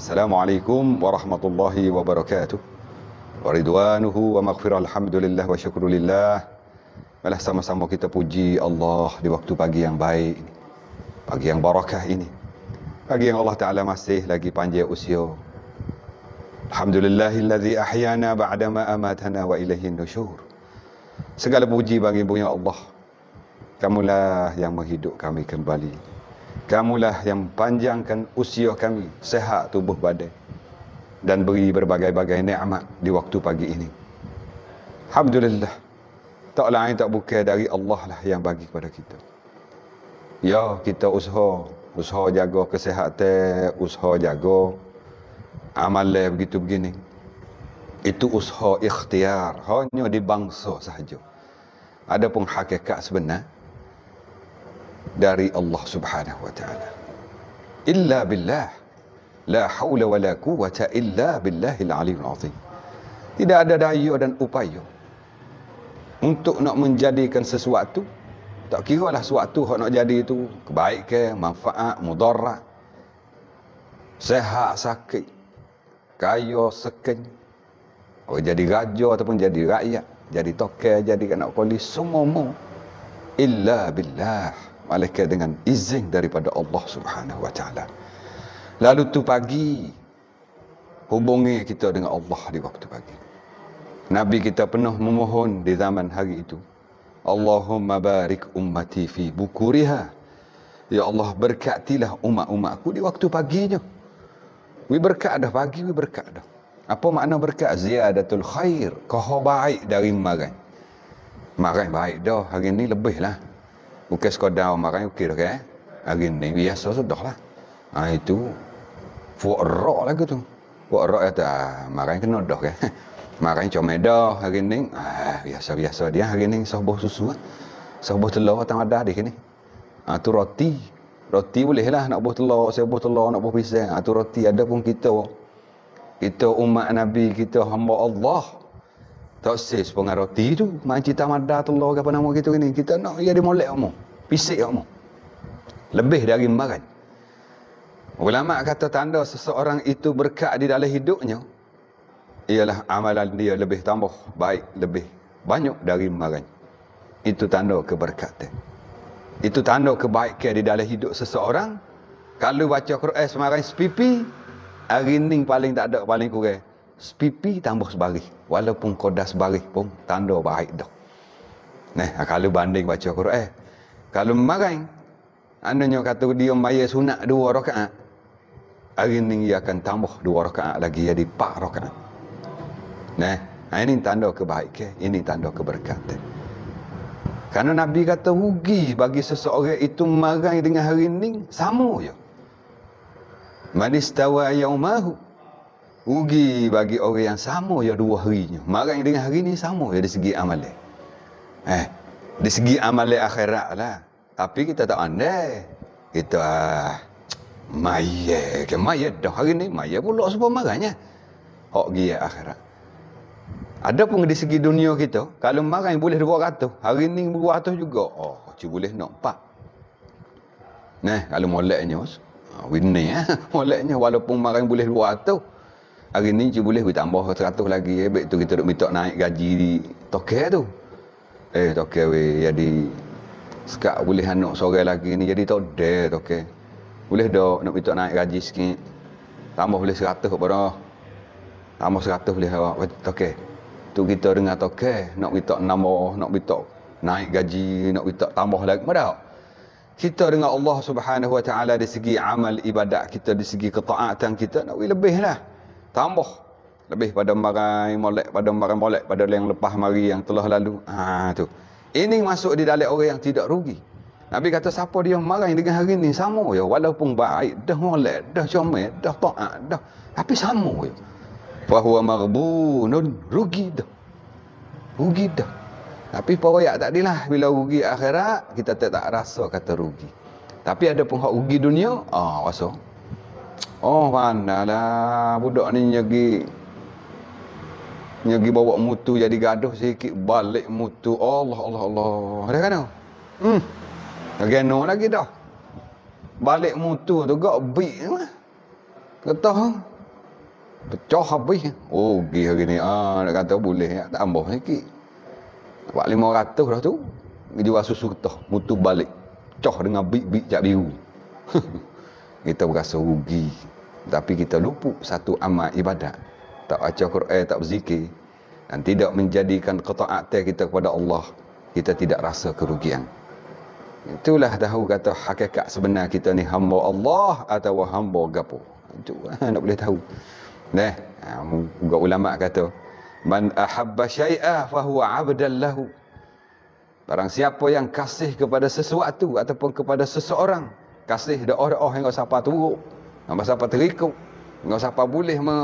Assalamualaikum warahmatullahi wabarakatuh, الله وبركاته ورضوانه ومغفرة الحمد لله وشكر Malah sama-sama kita puji Allah di waktu pagi yang baik Pagi yang barakah ini. Pagi yang Allah Ta'ala masih lagi panjang usia. Alhamdulillahilladzi ahyana ba'dama amatana wa ilahi nusyur. Segala puji bagi punya Allah. Kamulah yang menghidup kami kembali. Kamulah yang panjangkan usia kami sehat tubuh badan dan beri berbagai-bagai nikmat di waktu pagi ini. Alhamdulillah. Tak lain tak bukan dari Allah lah yang bagi kepada kita. Ya, kita usaha, usaha jaga kesehatan, usaha jaga amal begitu begini. Itu usaha ikhtiar, hanya di bangsa sahaja. Ada pun hakikat sebenar, dari Allah Subhanahu wa taala. Illa billah. La haula la quwwata illa billahil aliyyil azim. Tidak ada daya dan upaya untuk nak menjadikan sesuatu tak kira lah sesuatu hok nak jadi itu kebaikan, manfaat, mudarat. Sehat sakit. Kaya sekeng. Oh jadi raja ataupun jadi rakyat, jadi tokel, jadi anak koli semua mu illa billah malaikat dengan izin daripada Allah Subhanahu Wa Taala. Lalu tu pagi hubungi kita dengan Allah di waktu pagi. Nabi kita penuh memohon di zaman hari itu. Allahumma barik ummati fi bukuriha. Ya Allah berkatilah umat-umatku di waktu paginya. Wi berkat dah pagi, wi berkat dah. Apa makna berkat? Ziyadatul khair. Kau baik dari marai. Marai baik dah. Hari ni lebih lah. Bukan sekadar makan ukir ke. Kan? Hari ni biasa sudah lah. Ha, itu buat rok lagi tu. Buat rok kata ah, makan kena dah ke. Kan? makan cuma dah hari ni. Ah, biasa-biasa dia hari ni sobo susu ah. Sobo telur tak ada di sini. Ah tu roti. Roti boleh lah nak buat telur, saya buat telur, nak buat pisang. Ah tu roti ada pun kita. Kita umat Nabi, kita hamba Allah. Tak Toksis pengaruh roti tu. Macam cita madda telur ke apa nama kita ni. Kita nak jadi molek kamu. Pisik kamu. Lebih dari makan. Ulama kata tanda seseorang itu berkat di dalam hidupnya. Ialah amalan dia lebih tambah baik. Lebih banyak dari makan. Itu tanda keberkatan. Itu tanda kebaikan di dalam hidup seseorang. Kalau baca Quran semarang sepipi. Hari ini paling tak ada paling kurang sepipi tambah sebaris. Walaupun kau dah sebaris pun, tanda baik dah. Nah, ha, kalau banding baca Quran. Eh, kalau marah, andanya kata dia bayar sunat dua rakaat, hari ini dia akan tambah dua rakaat lagi, jadi empat rakaat. Nah, ha, ini tanda kebaikan, eh. ini tanda keberkatan. Karena Nabi kata rugi bagi seseorang itu marah dengan hari ini, sama je. Manistawa yaumahu. Rugi bagi orang yang sama ya dua harinya. Marah yang dengan hari ni sama ya di segi amal. Eh, di segi amal akhirat lah. Tapi kita tak pandai. Kita ah, maya. Ke maya dah hari ni. Maya pula semua marahnya. Hak gila akhirat. Ada pun di segi dunia kita. Kalau marah yang boleh 200. Hari ni 200 juga. Oh, cuba boleh nak 4. Nah, kalau moleknya. Oh, ah, Winnie eh. ya. Moleknya walaupun marah yang boleh 200 hari ni cik boleh tambah 100 lagi eh baik tu kita nak minta naik gaji tokek tu eh tokek we jadi sekak boleh anak seorang lagi ni jadi tak ada tokek boleh dok nak minta naik gaji sikit tambah boleh 100 bro tambah 100 boleh awak tokek tu kita dengar tokek nak minta nambah nak minta naik gaji nak minta tambah lagi madah kita dengan Allah Subhanahu Wa Taala di segi amal ibadat kita di segi ketaatan kita nak lebih lah tambah lebih pada marai molek pada marai molek pada yang lepas mari yang telah lalu ha tu ini masuk di dalam orang yang tidak rugi Nabi kata siapa dia marai dengan hari ini sama ya walaupun baik dah molek dah comel dah taat dah tapi sama ya bahwa marbunun rugi dah rugi dah tapi poyak tak dilah bila rugi akhirat kita tak, tak rasa kata rugi tapi ada pun hak rugi dunia ah oh, rasa Oh pandalah budak ni nyegi nyegi bawa mutu jadi gaduh sikit balik mutu Allah Allah Allah. Ada kena? Hmm. Lagi no lagi dah. Balik mutu tu gak big lah. Kata pecah habis. Oh gih hari ni ah nak kata boleh ya. tambah sikit. Dapat 500 dah tu. Dia jual susu kertah, mutu balik. Cah dengan big-big cak biru. kita berasa rugi tapi kita lupuk satu amal ibadat tak baca Quran tak berzikir dan tidak menjadikan kata'at kita kepada Allah kita tidak rasa kerugian itulah tahu kata hakikat sebenar kita ni hamba Allah atau hamba gapo itu nak boleh tahu nah juga ha, ulama kata man ahabba syai'a fa huwa barang siapa yang kasih kepada sesuatu ataupun kepada seseorang kasih doa-doa hingga siapa turuk hingga siapa terikut hingga siapa boleh me,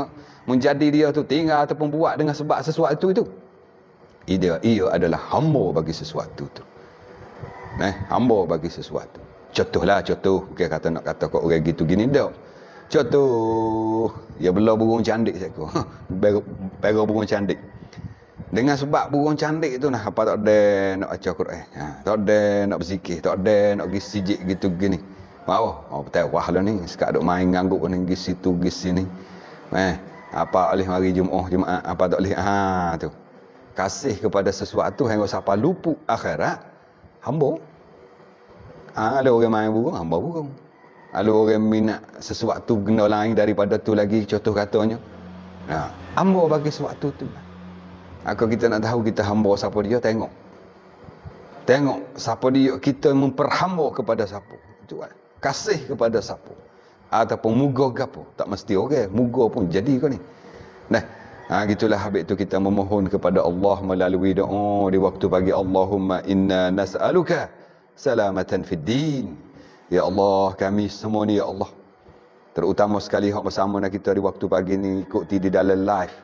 menjadi dia tu tinggal ataupun buat dengan sebab sesuatu itu ia, ia adalah hamba bagi sesuatu tu eh, hamba bagi sesuatu Contoh lah, contoh bukan okay, kata nak kata kau orang gitu gini dah contoh ya bela burung cantik saya kau burung cantik dengan sebab burung cantik tu nak apa tak ada nak baca Quran ha, tak ada nak berzikir tak ada nak pergi sijik gitu gini Bawah. Oh, oh, betul. Wah lah ni. Sekarang duk main ganggu ni. Gis situ, gis sini. Eh. Apa boleh mari jumuh, oh, jumaat. Apa tak boleh. Ha, tu. Kasih kepada sesuatu yang kau sapa lupu akhirat. Hambo. Ha, ada orang main burung, hambo burung. Ada orang minat sesuatu benda lain daripada tu lagi. Contoh katanya. Ha. Hambo bagi sesuatu tu. Aku kita nak tahu kita hambo siapa dia, tengok. Tengok siapa dia kita memperhamba kepada siapa. Itu lah. Kan? kasih kepada siapa ataupun muga gapo tak mesti orang okay. muga pun jadi kau ni nah ha gitulah habis tu kita memohon kepada Allah melalui doa di waktu pagi Allahumma inna nas'aluka salamatan fid din ya Allah kami semua ni ya Allah terutama sekali hak bersama nak kita di waktu pagi ni ikut di dalam live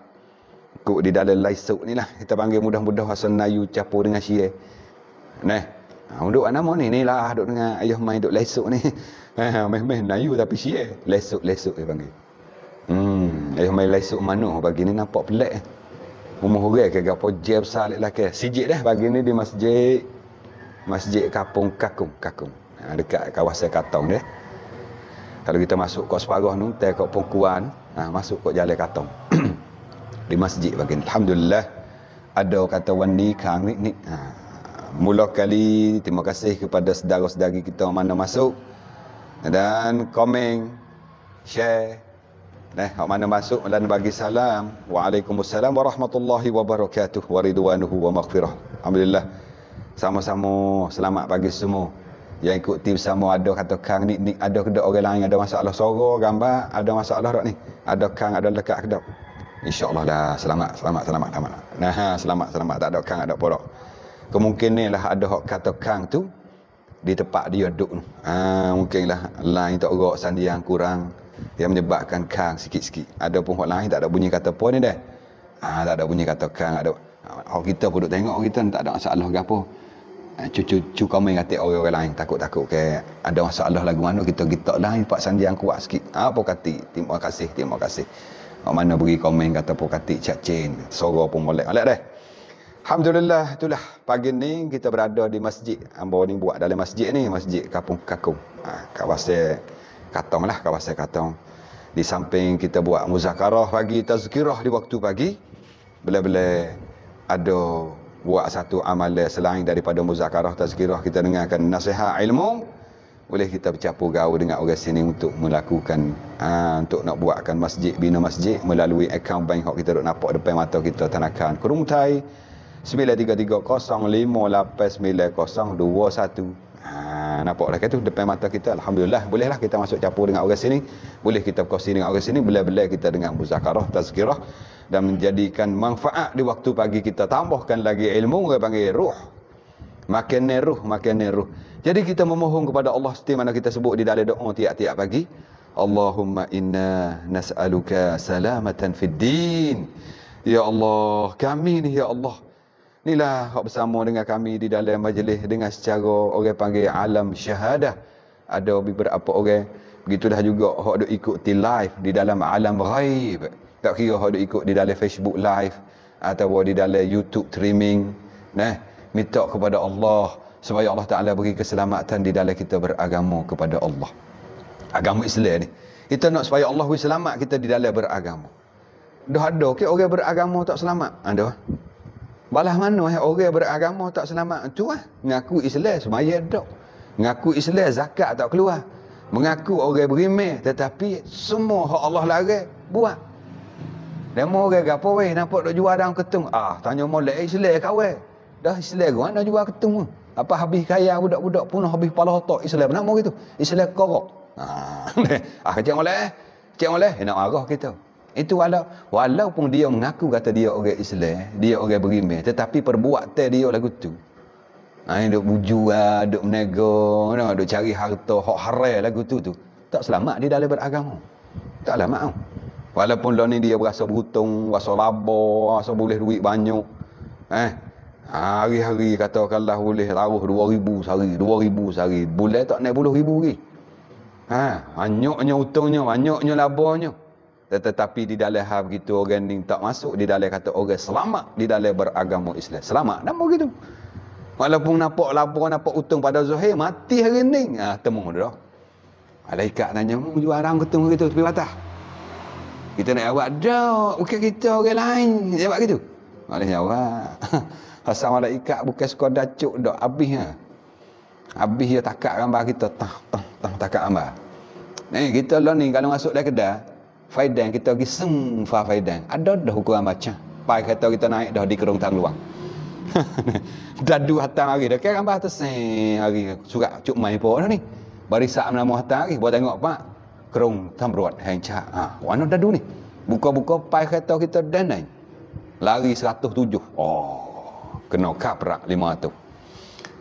ikut di dalam live ni lah kita panggil mudah-mudah hasan nayu capur dengan syiah nah Ha, duduk nama ni, ni lah duduk dengan ayah main duduk lesuk ni. Ha, Meh-meh nayu tapi siya. Lesuk-lesuk dia panggil. Hmm, ayah main lesuk mana bagi ni nampak pelik. Umur orang ke gapo je besar lelah ke. Sijik dah bagi ni di masjid. Masjid Kapung Kakung. Kakung. Ha, dekat kawasan Katong dia. Kalau kita masuk kot separuh ni, kita kot pengkuan. Ha, masuk kot jalan Katong. di masjid bagi ni. Alhamdulillah. Ada kata wani kang ni. ni. Ha, mula kali terima kasih kepada saudara-saudari kita mana masuk dan komen share Nah, eh, mana masuk dan bagi salam. Waalaikumsalam warahmatullahi wabarakatuh. Waridwanuhu wa maghfirah. Alhamdulillah. Sama-sama selamat bagi semua. Yang ikut tim sama ada kata kang ni, ni ada kedua orang lain ada masalah suara, gambar, ada masalah rak ni. Ada kang ada lekat kedap. Insya-Allah dah selamat, selamat, selamat, selamat. Nah, ha, selamat, selamat. Tak ada kang, ada porok kemungkinan lah ada hak kata kang tu di tempat dia duduk tu. Ha, ah, mungkin lah lain tak rok sandi yang kurang yang menyebabkan kang sikit-sikit. Ada pun hok lain tak ada bunyi kata pun ni dah. Ha, tak ada bunyi kata kang. Ada, Oh kita pun duduk tengok kita tak ada masalah ke apa. Ha, cucu cucu kamu yang kata orang lain takut-takut ke ada masalah lagu mana kita kita lain pak sandi yang kuat sikit. Ha, apa kata? Terima kasih, terima kasih. Mana beri komen kata pokatik cak cin. pun boleh. Alah deh. Alhamdulillah itulah pagi ni kita berada di masjid. Ambo ni buat dalam masjid ni, masjid Kapung Kakung. Ah ha, kawasan Katong lah, kawasan Katong. Di samping kita buat muzakarah pagi, tazkirah di waktu pagi. Bila-bila ada buat satu amalan selain daripada muzakarah tazkirah kita dengarkan nasihat ilmu boleh kita bercampur gaul dengan orang sini untuk melakukan aa, ha, untuk nak buatkan masjid bina masjid melalui akaun bank hok kita nak nampak depan mata kita tanakan kurung tai Ha, nampak lah tu depan mata kita Alhamdulillah bolehlah kita masuk campur dengan orang sini boleh kita berkongsi dengan orang sini boleh-boleh kita dengan muzakarah tazkirah dan menjadikan manfaat di waktu pagi kita tambahkan lagi ilmu orang panggil ruh makin ni ruh makin ni ruh jadi kita memohon kepada Allah setiap mana kita sebut di dalam doa tiap-tiap pagi Allahumma inna nas'aluka salamatan fid din ya Allah kami ni ya Allah Inilah hak bersama dengan kami di dalam majlis dengan secara orang panggil alam syahadah. Ada beberapa orang. Begitulah juga hak duk ikut di live di dalam alam ghaib. Tak kira hak duk ikut di dalam Facebook live atau di dalam YouTube streaming. Nah, minta kepada Allah supaya Allah Taala bagi keselamatan di dalam kita beragama kepada Allah. Agama Islam ni. Kita nak supaya Allah bagi selamat kita di dalam beragama. Dah ada ke okay, orang beragama tak selamat? Ada. Balas mana eh? orang beragama tak selamat tu lah. Ngaku Islam semaya dok. Ngaku Islam zakat tak keluar. Mengaku orang berimeh tetapi semua hak Allah larang buat. Dan mau orang apa weh nampak dok jual dalam ketung. Ah tanya molek eh, Islam kau weh. Dah Islam gua nak jual ketung. Apa habis kaya budak-budak pun habis pala otak Islam nak mau gitu. Islam korok. Ah, ah kecik molek. Kecik eh. molek eh, nak marah kita. Itu wala, walaupun dia mengaku kata dia orang Islam, dia orang beriman, tetapi perbuatan dia lagu tu. Ha, ini duk bujua, duk menego, no, duk cari harta, hak haram lagu tu tu. Tak selamat dia dalam beragama. Tak lama tau. Walaupun lo ni dia berasa berhutung, rasa labo, rasa boleh duit banyak. Eh, hari-hari katakanlah boleh taruh dua ribu sehari, dua ribu sehari. Boleh tak naik puluh ribu lagi? Ha, banyaknya hutungnya, banyaknya labonya tetapi di dalam hal gitu orang ni tak masuk di dalam kata orang selamat di dalam beragama Islam selamat dan gitu. walaupun nampak lampu nampak utung pada zuhair mati hari ni ah temu dah malaikat nanya mu jual orang ketemu gitu, gitu tepi batas kita nak awak dah bukan kita orang lain jawab gitu boleh jawab pasal malaikat bukan sekadar cuk dah habis ha? habis ya takak gambar kita tah tah tah takak gambar ni kita lah ni kalau masuk dalam kedai faidan kita pergi semua fa ada dah hukuman macam pai kereta kita naik dah di kerong tang luang dah hatang hari dah kira ambah atas hari suka cuk mai pun dah ni barisak nama hatang hari buat tengok pak kerong tamruat hang cha ha wano dadu ni buka-buka pai kereta kita dan naik lari 107 oh kena kaprak 500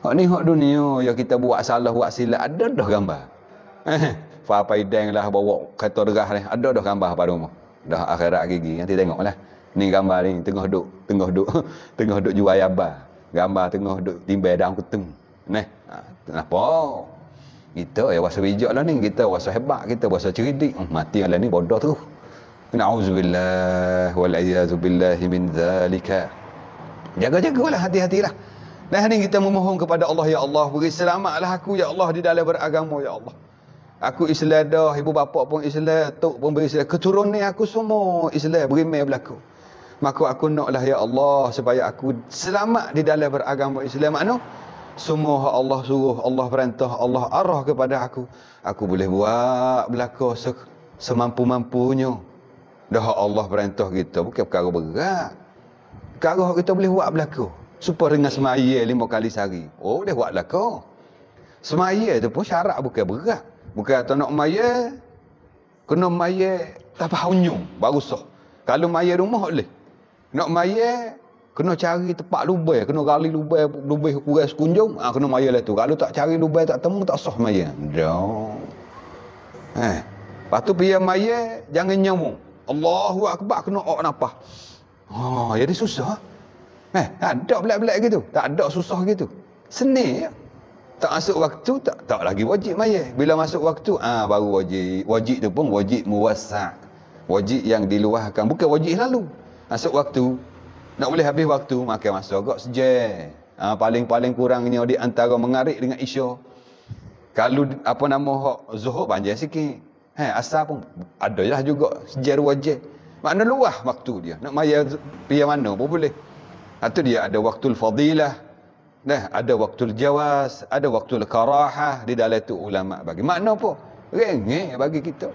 hak ni hak dunia yang kita buat salah buat silap ada dah gambar eh, Fa paideng lah bawa kereta derah ni. Ada dah gambar pada rumah. Dah akhirat gigi nanti tengoklah. Ni gambar ni tengah duk, tengah duk, tengah duk jual ayabah. Gambar tengah duk timbal daun ketung. Neh. Ha, kenapa? Kita ya wasa bijak lah ni. Kita wasa hebat. Kita wasa ceridik. Hmm, mati alah ni bodoh tu. Na'udzubillah wal'ayyazubillahi min zalika. Jaga-jaga lah hati-hati lah. Dan kita memohon kepada Allah, Ya Allah, beri selamatlah aku, Ya Allah, di dalam beragama, Ya Allah. Aku Islam dah, ibu bapa pun Islam, tok pun berislam. Keturunan aku semua Islam berimai berlaku. Maka aku naklah ya Allah supaya aku selamat di dalam beragama Islam. Makna semua Allah suruh, Allah perintah, Allah arah kepada aku. Aku boleh buat berlaku se semampu-mampunya. Dah Allah perintah kita. Bukan perkara berat. Perkara kita boleh buat berlaku. Supaya dengan semaya lima kali sehari. Oh, boleh buat berlaku. Semaya itu pun syarat bukan berat. Bukan tak nak maya, kena maya tak faham baru sah. Kalau maya rumah boleh. Nak maya, kena cari tempat lubai, kena gali lubai, lubai kurang sekunjung, ha, kena maya lah tu. Kalau tak cari lubai, tak temu, tak sah maya. Jauh. Eh. Lepas tu pergi maya, jangan nyamuk. Allahu Akbar, kena ok napa. Oh, ah, jadi susah. Eh, tak ada belak-belak gitu. Tak ada susah gitu. Senik. Ya? tak masuk waktu tak tak lagi wajib maya bila masuk waktu ah ha, baru wajib wajib tu pun wajib muwasa wajib yang diluahkan bukan wajib lalu masuk waktu nak boleh habis waktu Maka masuk agak seje ha, ah, paling-paling ni di antara mengarik dengan isya kalau apa nama hok zuhur panjang sikit ha, asal pun ada lah juga sejer wajib makna luah waktu dia nak maya pergi mana pun boleh atau dia ada waktu fadilah Nah, ada waktu jawas, ada waktu karahah di dalam itu ulama bagi. Makna apa? Rengek bagi kita.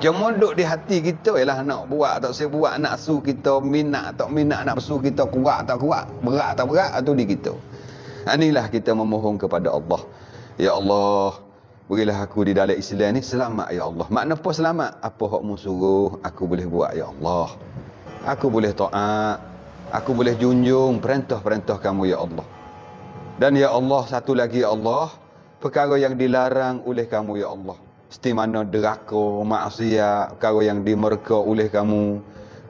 Cuma duduk di hati kita ialah nak buat atau saya buat nak su kita minat atau minat nak su kita kuat atau kuat, berat atau berat atau di kita. anilah ha, kita memohon kepada Allah. Ya Allah, berilah aku di dalam Islam ni selamat ya Allah. Makna apa selamat? Apa hak musuh aku boleh buat ya Allah. Aku boleh taat, aku boleh junjung perintah-perintah kamu ya Allah. Dan ya Allah satu lagi ya Allah, perkara yang dilarang oleh kamu ya Allah. Seti mana deraka, maksiat, perkara yang dimerka oleh kamu,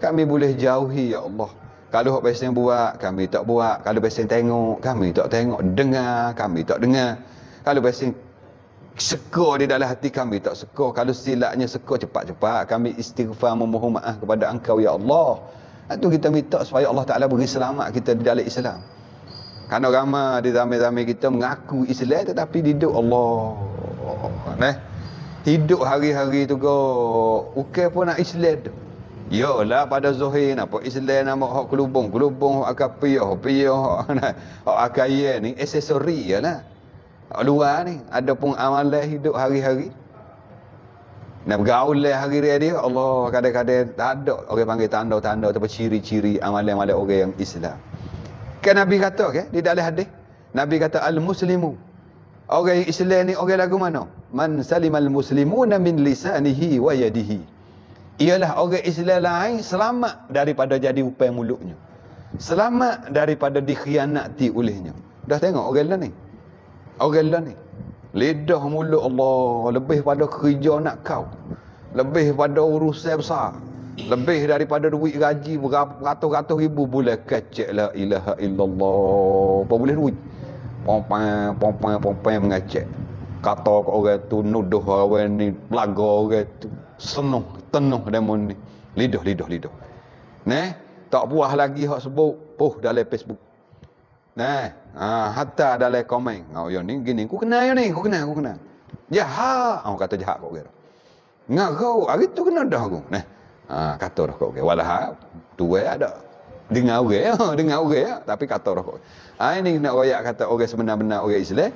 kami boleh jauhi ya Allah. Kalau hak pesen buat, kami tak buat. Kalau pesen tengok, kami tak tengok. Dengar, kami tak dengar. Kalau pesen seka di dalam hati kami tak seka. Kalau silapnya seka cepat-cepat, kami istighfar memohon maaf kepada engkau ya Allah. Itu kita minta supaya Allah Ta'ala beri selamat kita di dalam Islam. Kerana ramai di zaman-zaman kita mengaku Islam tetapi hidup Allah. Nah, eh? hidup hari-hari tu ke. Okey pun nak Islam tu. Yalah pada Zohir nak buat Islam nama hak kelubung. Kelubung hak akan piyah. Piyah hak akan ni. Aksesori ya lah. Luar ni. Ada pun amalan hidup hari-hari. Nak bergaul lah hari raya dia, Allah kadang-kadang tak ada orang panggil tanda-tanda ataupun ciri-ciri amalan-amalan orang yang Islam. Kan Nabi kata, okay, di dalam hadis, Nabi kata, Al-Muslimu, orang yang Islam ni orang lagu mana? Man salim al-Muslimuna min lisanihi wa yadihi. Ialah orang Islam lain selamat daripada jadi upai mulutnya. Selamat daripada dikhianati olehnya. Dah tengok orang lain ni? Orang lain ni? Lidah mulut Allah Lebih pada kerja nak kau Lebih pada urusan besar Lebih daripada duit gaji Beratus-ratus ribu Boleh kecek la ilaha illallah Apa boleh duit Pompeng, pompeng, pompeng mengecek Kata ke orang tu Nuduh orang ni Pelaga orang tu Senuh, tenuh demon ni Lidah, lidah, lidah Neh, tak puas lagi hak sebut Puh dalam Facebook Nah, ah, hatta dalam komen. Oh, yo ni gini ku kenal yo ni, ku kenal, ku kenal. Ya ha, oh, kata jahat ya, kok kira. Ngak kau, hari ah, tu kena dah aku. Nah. Ah, kata dah kok kira. Walah ha. tu ada. Dengar orang okay, ya, dengar orang tapi kata dah kok. Ah, ini nak royak kata orang sebenar-benar orang Islam.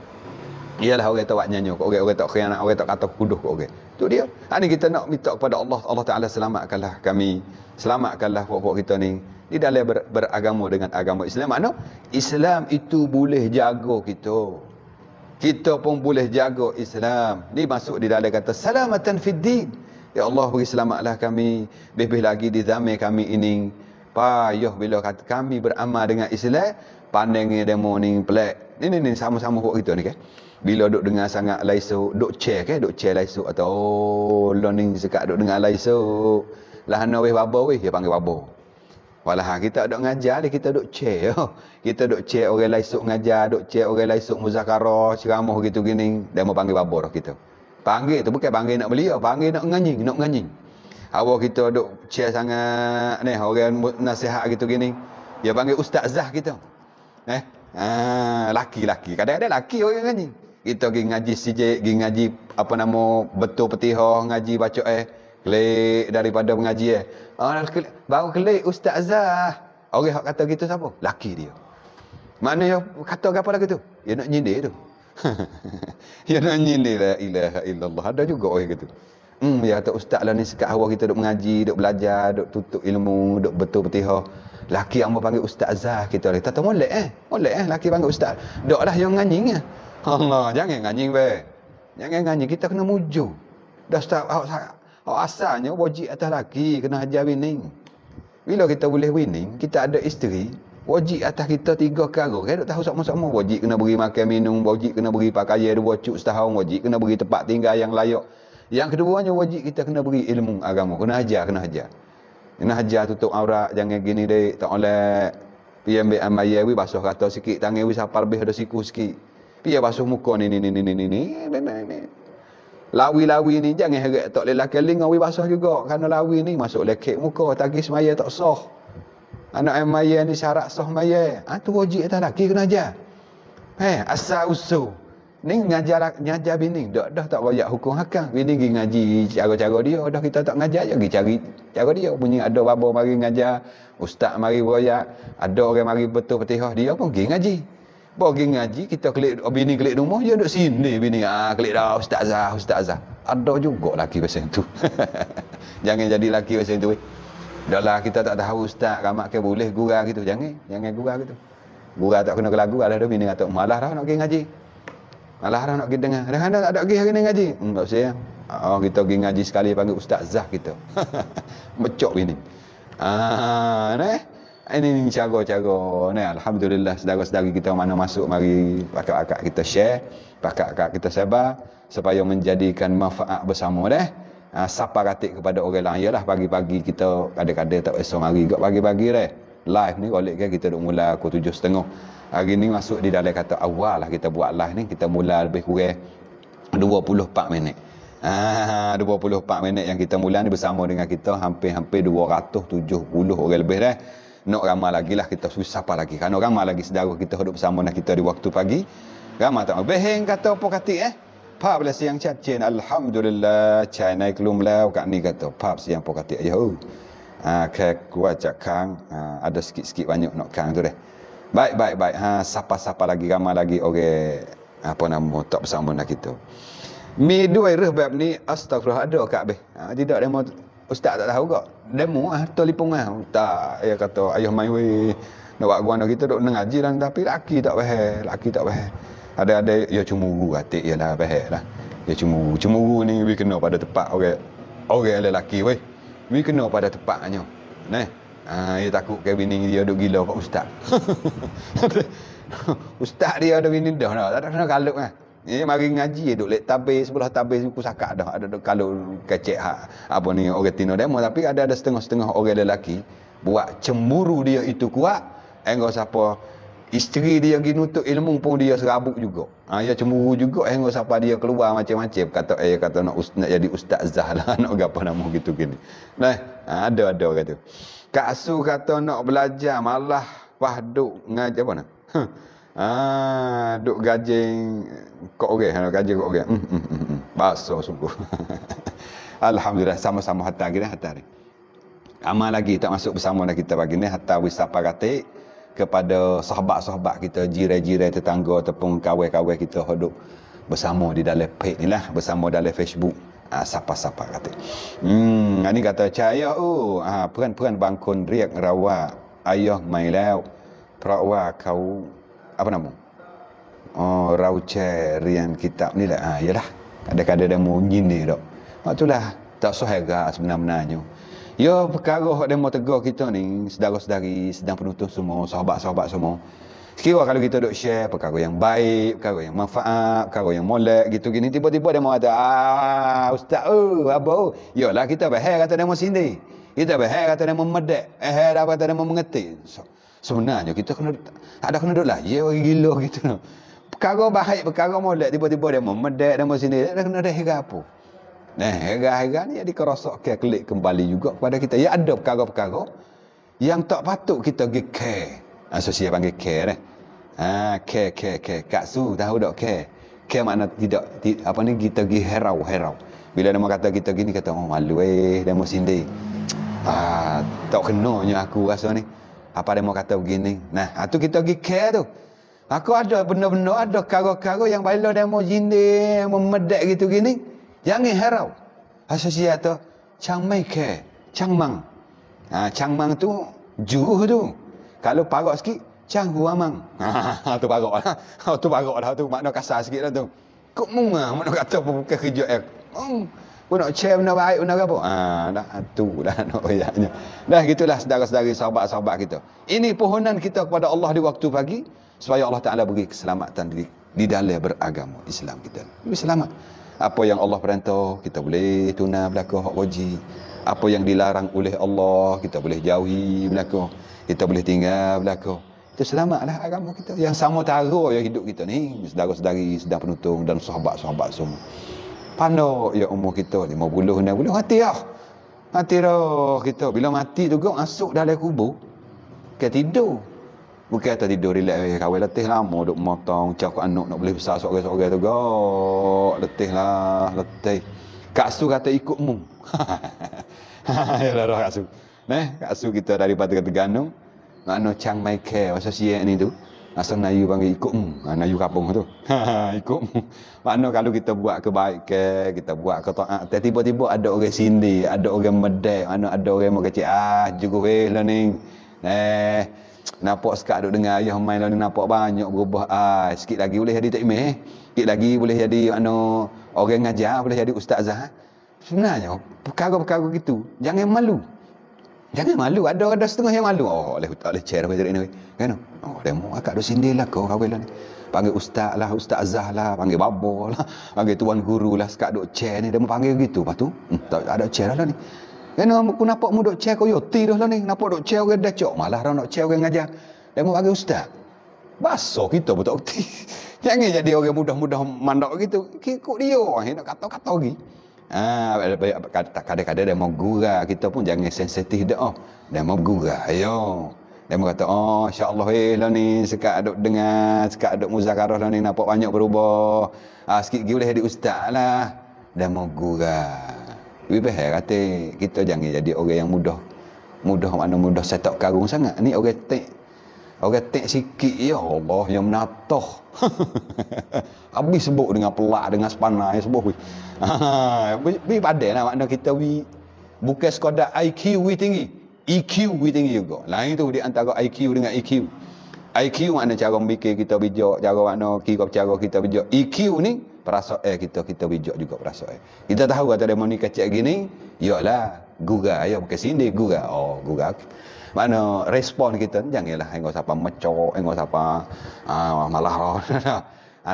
Iyalah orang tak buat nyanyi orang orang tak khianat orang tak kata kuduh kat orang tu dia ani ha, kita nak minta kepada Allah Allah taala selamatkanlah kami selamatkanlah buat-buat kita ni di dalam ber, beragama dengan agama Islam mana Islam itu boleh jaga kita kita pun boleh jaga Islam ni masuk di dalam kata salamatan fid din ya Allah bagi selamatlah kami lebih lagi di zaman kami ini payah bila kata kami beramal dengan Islam pandangnya demo ni pelak ini ni sama-sama buat kita ni kan okay? bila duk dengar sangat laiso duk cek, ke eh, duk chair laiso atau oh learning sekak duk dengar laiso lah ana weh babo weh dia panggil babo walah kita duk ngajar dia kita duk cek, yo. kita duk cek orang laiso ngajar duk cek orang laiso muzakarah ceramah gitu gini dia mau panggil babo dah kita panggil tu bukan panggil nak beli, belia panggil nak nganyi nak nganyi awak kita duk cek sangat ni orang nasihat gitu gini dia panggil ustaz zah kita eh Ah, laki-laki. Kadang-kadang laki orang kan kita pergi ngaji sijik, pergi ngaji apa nama betul petiha ngaji baca eh klik daripada mengaji eh. Oh, ah, klik, baru klik ustazah. Orang hak kata gitu siapa? Laki dia. Mana yang kata apa lagi tu? Dia nak nyindir tu. dia nak nyindir la ilaha illallah. Ada juga orang gitu. Hmm, dia kata ustaz lah ni sekat awal kita duk mengaji, duk belajar, duk tutup ilmu, duk betul petiha. Laki yang panggil ustazah kita. Kita tahu molek eh. Molek eh laki panggil ustaz. Duk lah yang nganyinya. Eh. Allah, jangan nganyi be. Jangan nganyi kita kena muju. Dah start awak awak asalnya wajib atas laki kena hajar winning. Bila kita boleh winning, kita ada isteri, wajib atas kita tiga perkara. Kan tahu sama-sama wajib kena beri makan minum, wajib kena beri pakaian dua cuk setahun, wajib kena beri tempat tinggal yang layak. Yang keduanya wajib kita kena beri ilmu agama, kena hajar kena hajar, Kena hajar tutup aurat, jangan gini dek, tak boleh. Pian ambil amaya, basuh kata sikit, tangan wisapar, bih ada siku sikit. Pia basuh muka ni ni ni ni ni ni ni ni Lawi-lawi ni jangan heret tak boleh lelaki ling awi basuh juga. Karena lawi ni masuk lekek muka. Tagih semaya tak soh. Anak yang maya ni syarat soh maya. Ha, tu wajib tak lelaki kena ajar. Eh, asal usul. Ni ngajar, ngajar bini. Dah, dah tak wajib hukum hakam. Bini pergi ngaji cara-cara dia. Dah kita tak ngajar je. Pergi cari cara dia. Punya ada babo mari ngajar. Ustaz mari berayak. Ada orang mari betul-betul. Dia pun pergi ngaji. Bawa pergi ngaji, kita klik, oh, bini klik rumah, dia duduk sini, bini, ah, klik dah, ustazah, ustazah. Ada juga laki macam tu. jangan jadi laki macam tu. Eh. Dah lah, kita tak tahu ustaz, ramak ke boleh, gurau gitu. Jangan, jangan gurau gitu. Gurau tak kena lagu, ada bini kata, malah dah nak pergi ngaji. Malah dah nak pergi dengar. Ada anda tak ada pergi hari ni ngaji? Hmm, tak usah. Oh, kita pergi ngaji sekali, panggil ustazah kita. Mecok bini. Ah, ne? Eh? ini ni cara-cara ni alhamdulillah saudara-saudari kita mana masuk mari pakak-pakak kita share pakak-pakak kita sebar supaya menjadikan manfaat bersama deh ha, ah, sapa ratik kepada orang lain iyalah pagi-pagi kita kadang-kadang tak esok mari gak pagi-pagi deh live ni boleh ke kita duk mula pukul tujuh setengah hari ni masuk di dalam kata awal lah kita buat live ni kita mula lebih kurang 24 minit Ah, 24 minit yang kita mula ni bersama dengan kita hampir-hampir 270 orang lebih dah nak ramah lagi lah kita susah apa lagi kan nak ramah lagi sedara kita hidup bersama nak kita di waktu pagi ramah tak beheng kata apa kata eh pap lah siang cat cien alhamdulillah cai naik lum lah kat ni kata pap siang apa kata ayo ha, kuat cak kang ha, ada sikit-sikit banyak nak kang tu deh baik baik baik ha, sapa-sapa lagi ramah lagi orang apa nama tak bersama nak kita Mi dua ruh bab ni astagfirullah ada kak be. Ha, tidak ada mau ustaz tak tahu kok demo ah tu lipungan tak ayah kata ayah mai we nak buat guana kita duk nengaji dan lah. tapi laki tak faham laki tak faham ada ada ya cemburu atik ialah ya faham lah ya cemburu cemburu ni we kena pada tempat orang orang lelaki we we kena pada tempatnya neh Ah, ha, dia takut ke bini dia duk gila kat ustaz. ustaz dia ada bini dah dah. Tak ada kena kalut kan. Eh. Eh, mari ngaji eh, duk lek tabir sebelah tabir suku sakak dah. Ada dok kalau kecek hak apa ni orang Tino demo tapi ada ada setengah-setengah orang lelaki buat cemburu dia itu kuat. Engkau siapa? Isteri dia pergi nutup ilmu pun dia serabuk juga. Ha, dia cemburu juga. Eh, kalau siapa dia keluar macam-macam. Kata, eh, kata nak, nak jadi ustaz Zah lah. Nak apa nama gitu gini. Nah, ha, ada, ada orang tu. Kak Su kata nak belajar. Malah, wah, duk. Ngajar apa nak? Huh. Ah, duk gajing eh, kok orang, ha, okay, gaji kok orang. Okay. Hmm, hmm, hmm. hmm. Baso sungguh. Alhamdulillah sama-sama hatta kita hatta ni. Amal lagi tak masuk bersama dah kita pagi ni hatta wisapa ratik kepada sahabat-sahabat kita, jiran-jiran tetangga ataupun kawan-kawan kita hodok bersama di dalam page ni lah, bersama dalam Facebook. Ah, sapa-sapa kata. Hmm, ini kata cahaya. Oh, ah, peran-peran bangkun riak rawa. Ayah mai lew. Perawa kau apa nama? Oh, raucer rian kitab ni lah. Ha, yalah. Kadang-kadang dia mau gini dok. Mak lah. tak sohega sebenarnya. Yo ya, perkara hok demo tegur kita ni, saudara sedari, sedang penutup semua, sahabat-sahabat semua. Sekiranya kalau kita duk share perkara yang baik, perkara yang manfaat, perkara yang molek gitu gini tiba-tiba dia mau kata, "Ah, ustaz, oh, apa?" Oh. Yalah kita bahaya kata demo sini. Kita bahaya kata demo medek. Eh, apa kata demo mengetik. So, Sebenarnya kita kena tak ada kena duduk lah. Ya orang gila gitu. Perkara baik, perkara molek tiba-tiba dia memedek dan macam sini. Tak ada kena ada hera apa. Nah, hera-hera ni ada kerosok ke kelik kembali juga kepada kita. Ya ada perkara-perkara yang tak patut kita pergi care. Asosia ah, panggil care eh. Ha, care, care, care. Kak Su tahu tak care. Care makna tidak, apa ni kita pergi herau, herau. Bila nama kata kita gini, kata, oh malu eh, dia mau sini. Ah, tak kenanya aku rasa ni apa dia mau kata begini. Nah, itu ha, kita pergi care tu. Aku ada benda-benda, ada karo-karo yang bila dia mau jindir, mau medek gitu gini. Jangan herau. Asasiya tu, cang mai care. Cang mang. Ha, cang mang tu, juh tu. Kalau parok sikit, cang huwa mang. Ha, tu parok lah. Ha, tu parok lah tu. Makna kasar sikit lah tu. Kok mung lah. Makna kata apa-apa kerja. Eh. Mung pun nak share benda baik benda apa ha dah tu dah nak ayatnya dah gitulah saudara-saudari sahabat-sahabat kita ini pohonan kita kepada Allah di waktu pagi supaya Allah Taala bagi keselamatan diri di dalam beragama Islam kita ini selamat apa yang Allah perintah kita boleh tunai berlaku hak wajib apa yang dilarang oleh Allah kita boleh jauhi berlaku kita boleh tinggal berlaku itu selamatlah agama kita yang sama taruh yang hidup kita ni saudara-saudari sedang penutung dan sahabat-sahabat semua pandok ya umur kita 50 60 puluh mati lah mati lah kita bila mati tu, juga masuk dalam kubur ke tidur bukan atas tidur relax eh, kawai letih lama duk motong cakap anak nak, nak boleh besar seorang-seorang tu gok letih lah letih Kak Su kata ikut mu. ya lah roh Kak Su. Nah, Kak Su kita daripada kata ganung. Mana Chang Mai Ke. Masa siap ni tu. Asal Nayu panggil ikut mu. Hmm, ah, ha, Nayu kapung tu. ikut mu. Maknanya kalau kita buat kebaikan, kita buat ke ta'at. Tiba-tiba ada orang sindi, ada orang medek, mana ada orang yang kecil. Ah, juga weh lah ni. Eh, nampak sekat duk dengar ayah main lah ni nampak banyak berubah. Ah, sikit lagi boleh jadi takmeh. Eh? Sikit lagi boleh jadi mana orang ngajar, boleh jadi ustazah. Sebenarnya, perkara-perkara gitu, jangan malu. Jangan malu. Ada ada setengah yang malu. Oh, oleh tak boleh share macam Kan? Oh, demo akak ada sindir lah kau kahwin lah ni. Panggil ustaz lah, ustaz azah lah, panggil babo lah, panggil tuan guru lah, sekat duk chair ni, dia mau panggil begitu, Lepas tu, hmm, tak ada chair lah ni. Kan aku nampak mu duk chair kau yoti dah lah ni. Nampak duk chair orang dah cok, malah orang duk chair orang ngajar. Dia mau panggil ustaz. Baso kita pun tak kerti. Jangan jadi orang mudah-mudah mandak gitu. Kikuk dia orang nak kata-kata lagi. Gitu. Ah, kadang-kadang dia mau gurah kita pun jangan sensitif dah. Oh. Dia mau gurah. Ayo. Dia mau kata, "Oh, insya-Allah eh lah ni sekak aduk dengar, sekak aduk muzakarah lah ni nampak banyak berubah. Ah, sikit gi boleh di ustaz lah." Dia mau gurah. Wi beh kata kita jangan jadi orang yang mudah. Mudah mana mudah setok karung sangat. Ni orang tek Orang tek sikit ya Allah yang menatuh. Habis sebut dengan pelak dengan sepanah yang sebut. Bi padan nak makna kita wi bukan sekadar IQ wi tinggi. EQ wi tinggi juga. Lain tu di antara IQ dengan EQ. IQ makna cara memikir kita bijak, cara makna kira cara kita bijak. EQ ni perasa eh kita kita bijak juga perasa eh. Kita tahu kata demoni kecil gini, yalah gurau ya bukan sini gurau. Oh gurau mana respon kita janganlah engkau siapa mecok engkau siapa uh, malah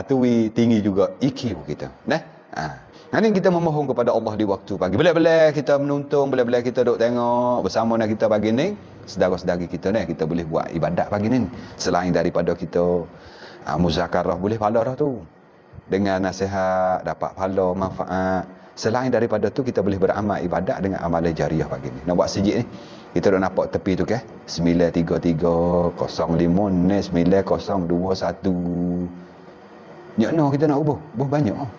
itu ah, we tinggi juga EQ kita nah Ha. Dan kita memohon kepada Allah di waktu pagi. Boleh-boleh kita menuntung, boleh-boleh kita duduk tengok bersama dengan kita pagi ni, sedara-sedari kita ni kita boleh buat ibadat pagi ni selain daripada kita ha, muzakarah boleh pahala dah tu. Dengan nasihat dapat pahala manfaat. Selain daripada tu kita boleh beramal ibadat dengan amalan jariah pagi ni. Nak buat sejik ni. Kita dah nampak tepi tu ke? 933-05-9021 Nyak no kita nak ubah? Ubah banyak oh.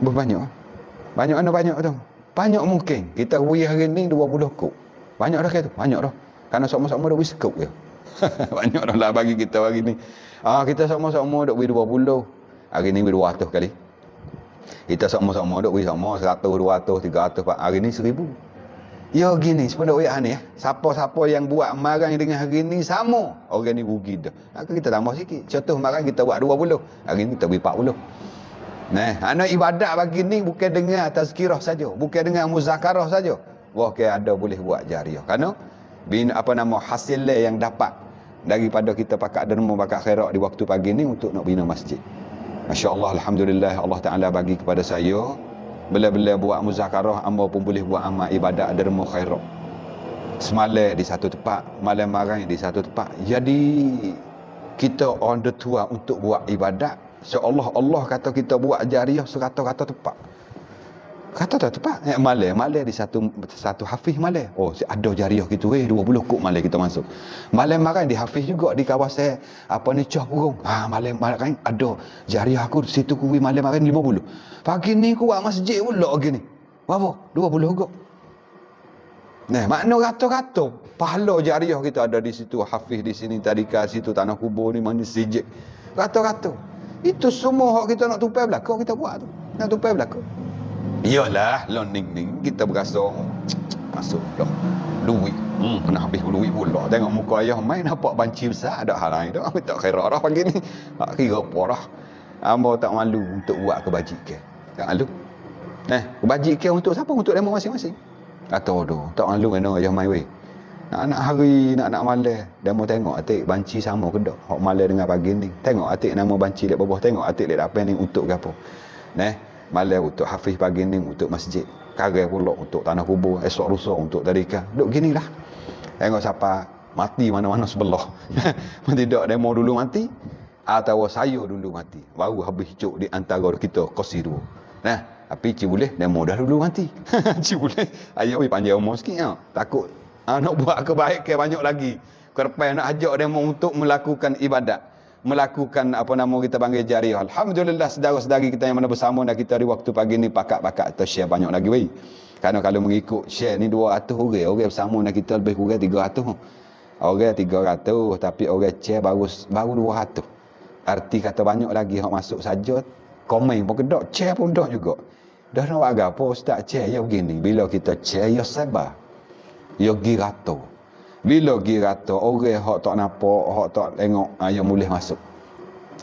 Ubah banyak oh. Banyak mana banyak tu? Banyak mungkin Kita huyah hari ni 20 kok Banyak dah ke tu? Banyak dah Karena sama-sama dah huyah kok ke? banyak dah lah bagi kita hari ni ah, Kita sama-sama dah huyah 20 Hari ni huyah 200 kali kita sama-sama dok wis sama 100 200 300 hari ni 1000 Ya gini, sebenarnya oi aneh. Eh. Siapa-siapa yang buat marah dengan hari ni sama, orang ni rugi dah. Aku kita tambah sikit. Contoh marah kita buat 20, hari ni kita beri 40. Nah, anak ibadat bagi ni bukan dengan tazkirah saja, bukan dengan muzakarah saja. Wah, ke ada boleh buat jariah. Karena bin apa nama hasil yang dapat daripada kita pakat dan pakat khairat di waktu pagi ni untuk nak bina masjid. Masya-Allah alhamdulillah Allah Taala bagi kepada saya bila-bila buat muzakarah ambo pun boleh buat amal ibadat derma khairat semalam di satu tempat malam marang di satu tempat jadi kita on the tua untuk buat ibadat seolah Allah kata kita buat jariah serata-rata tempat kata tak tepat eh, malay malay di satu satu hafiz malay oh si ada jariah gitu eh 20 kok malay kita masuk malay makan di hafiz juga di kawasan apa ni cah burung ha malay makan ada jariah aku di situ kuwi malay makan 50 pagi ni ku buat masjid pula gini apa 20 juga Nah, makna rata-rata pahala jariah kita ada di situ hafiz di sini tadi ke situ tanah kubur ni mana sejek rata-rata itu semua hak kita nak tumpai belakang kita buat tu nak tumpai belakang Yalah, long ning ning kita berasa masuk dah. Duit. Hmm, kena habis duit pula. Tengok muka ayah main nampak banci besar, ada hal lain dah. Tak kira dah panggil ni. Tak kira apa dah. Hamba tak malu untuk buat kebajikan. Tak malu. Eh, kebajikan untuk siapa? Untuk demo masing-masing. Atau doh. Tak malu kena ayah main weh. Nak anak hari nak nak malas, demo tengok atik banci sama kedok. Hok malas dengan pagi ni. Tengok atik nama banci dekat bawah, tengok atik dekat apa ni untuk gapo. Neh. Nah malam untuk hafiz pagi ni untuk masjid karai pula untuk tanah kubur esok rusuh untuk tarikah duduk gini lah tengok siapa mati mana-mana sebelah mati tak demo dulu mati atau saya dulu mati baru habis cuk di antara kita kosiru. nah tapi cik boleh demo dah dulu mati cik boleh ayo we panjang umur sikit ya. takut ha, nak buat kebaikan banyak lagi kerpai nak ajak demo untuk melakukan ibadat melakukan apa nama kita panggil jari. Alhamdulillah saudara-saudari kita yang mana bersama dan kita di waktu pagi ni pakak pakak atau share banyak lagi wei. Karena kalau mengikut share ni 200 orang, orang bersama dengan kita lebih kurang 300. Orang 300 tapi orang share baru baru 200. Arti kata banyak lagi hak masuk saja komen pun kedok, share pun dok juga. Dah nak buat apa ustaz share ya begini. Bila kita share ya sabar. Ya gigato bila pergi rata orang hok tak nampak hok tak tengok ayo ah, boleh masuk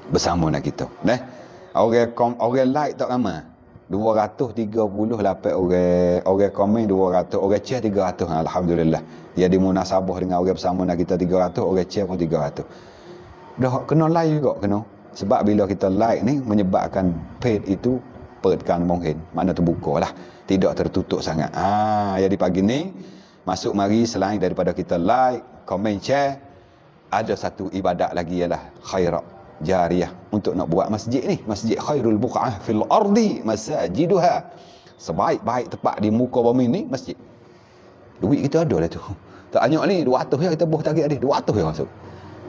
bersama nak kita neh orang kom orang like tak ramai 238 orang orang komen 200 orang chat 300 alhamdulillah dia di munasabah dengan orang bersama nak kita 300 orang chat pun 300 dah kena like juga kena sebab bila kita like ni menyebabkan page itu perkan mungkin mana terbuka lah tidak tertutup sangat ha jadi pagi ni masuk mari selain daripada kita like, komen, share, ada satu ibadat lagi ialah khairat jariah untuk nak buat masjid ni. Masjid khairul buqah fil ardi masajiduha. Sebaik-baik tempat di muka bumi ni masjid. Duit kita ada lah tu. Tak hanya ni 200 ya kita buh target ni. 200 ya masuk.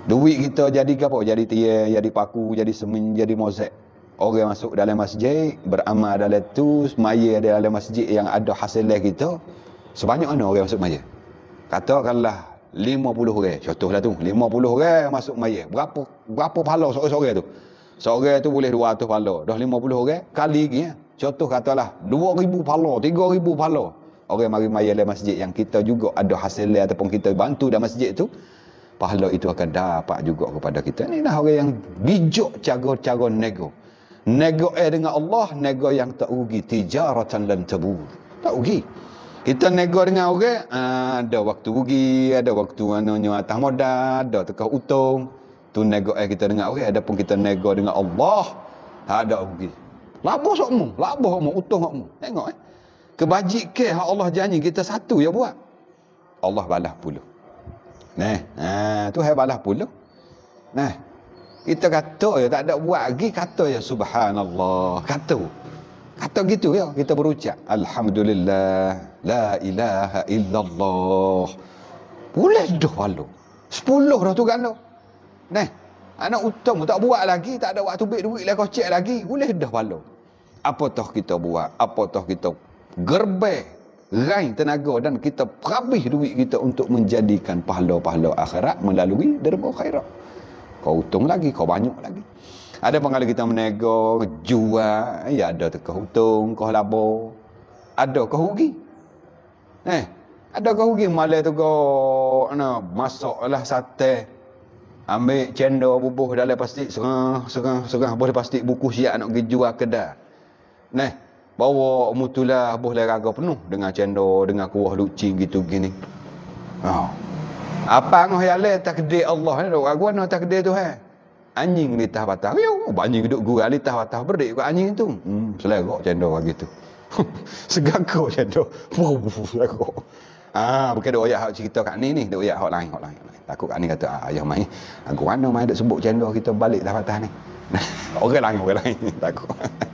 Duit kita jadi ke apa? Jadi tia, jadi paku, jadi semen, jadi mozek. Orang masuk dalam masjid, beramal dalam tu, semaya dalam masjid yang ada hasil kita. Sebanyak mana orang masuk maya? Katakanlah 50 orang. Contohlah tu, 50 orang masuk maya. Berapa berapa pahala seorang-seorang tu? Seorang tu boleh 200 pahala. Dah 50 orang kali ni. Ya. Contoh katalah 2000 pahala, 3000 pahala. Orang mari maya dalam masjid yang kita juga ada hasil ataupun kita bantu dalam masjid tu, pahala itu akan dapat juga kepada kita. Ini dah orang yang bijak cara-cara nego. Nego eh dengan Allah, nego yang tak rugi tijaratan lam tabur. Tak rugi. Kita nego dengan orang, uh, eh, ada waktu rugi, ada waktu anunya atas modal, ada tukar utung. Tu nego eh kita dengan orang, okay? adapun kita nego dengan Allah, tak ada rugi. Labuh sokmu, labuh sokmu, utung sokmu. Tengok eh. Kebajik ke Allah janji kita satu ya buat. Allah balas puluh. Nah, ha, eh, tu hai balas puluh. Nah. Kita kata ya tak ada buat lagi kata ya subhanallah. Kata. Atau gitu ya kita berucap Alhamdulillah La ilaha illallah Boleh dah walau Sepuluh dah tu kan Nah Anak utam tak buat lagi Tak ada waktu beg duit lah kocek lagi Boleh dah walau Apatah kita buat Apa Apatah kita gerbe, Rai tenaga dan kita habis duit kita Untuk menjadikan pahala-pahala akhirat Melalui derma khairat Kau utung lagi, kau banyak lagi ada pengalaman kita menego, jual, ya ada kau hutung, kau labo, ada kehugi. rugi. Eh, ada kehugi malay malah tu kau masuk lah sate. Ambil cendol bubuh dalam plastik serang serang serang boleh plastik buku ya nak pergi jual kedai. Nah, bawa mutulah boleh raga penuh dengan cendol, dengan kuah lucing gitu gini. Oh. Ha. Apa ngoh yale takdir Allah ni? Aku nak takdir Tuhan. Eh? anjing litah batah. yo, ya, anjing duduk gurau litah batah berdek kat anjing tu. Hmm, selerok cendo bagi tu. Segaku cendo. Selerok. Ah, bukan doyak hak cerita kat ni ni, doyak hak lain, hak lain. Takut kat ni kata ah, ayah mai. Aku mana mai duk sebut cendo kita balik dah batah ni. orang lain, orang lain. Takut.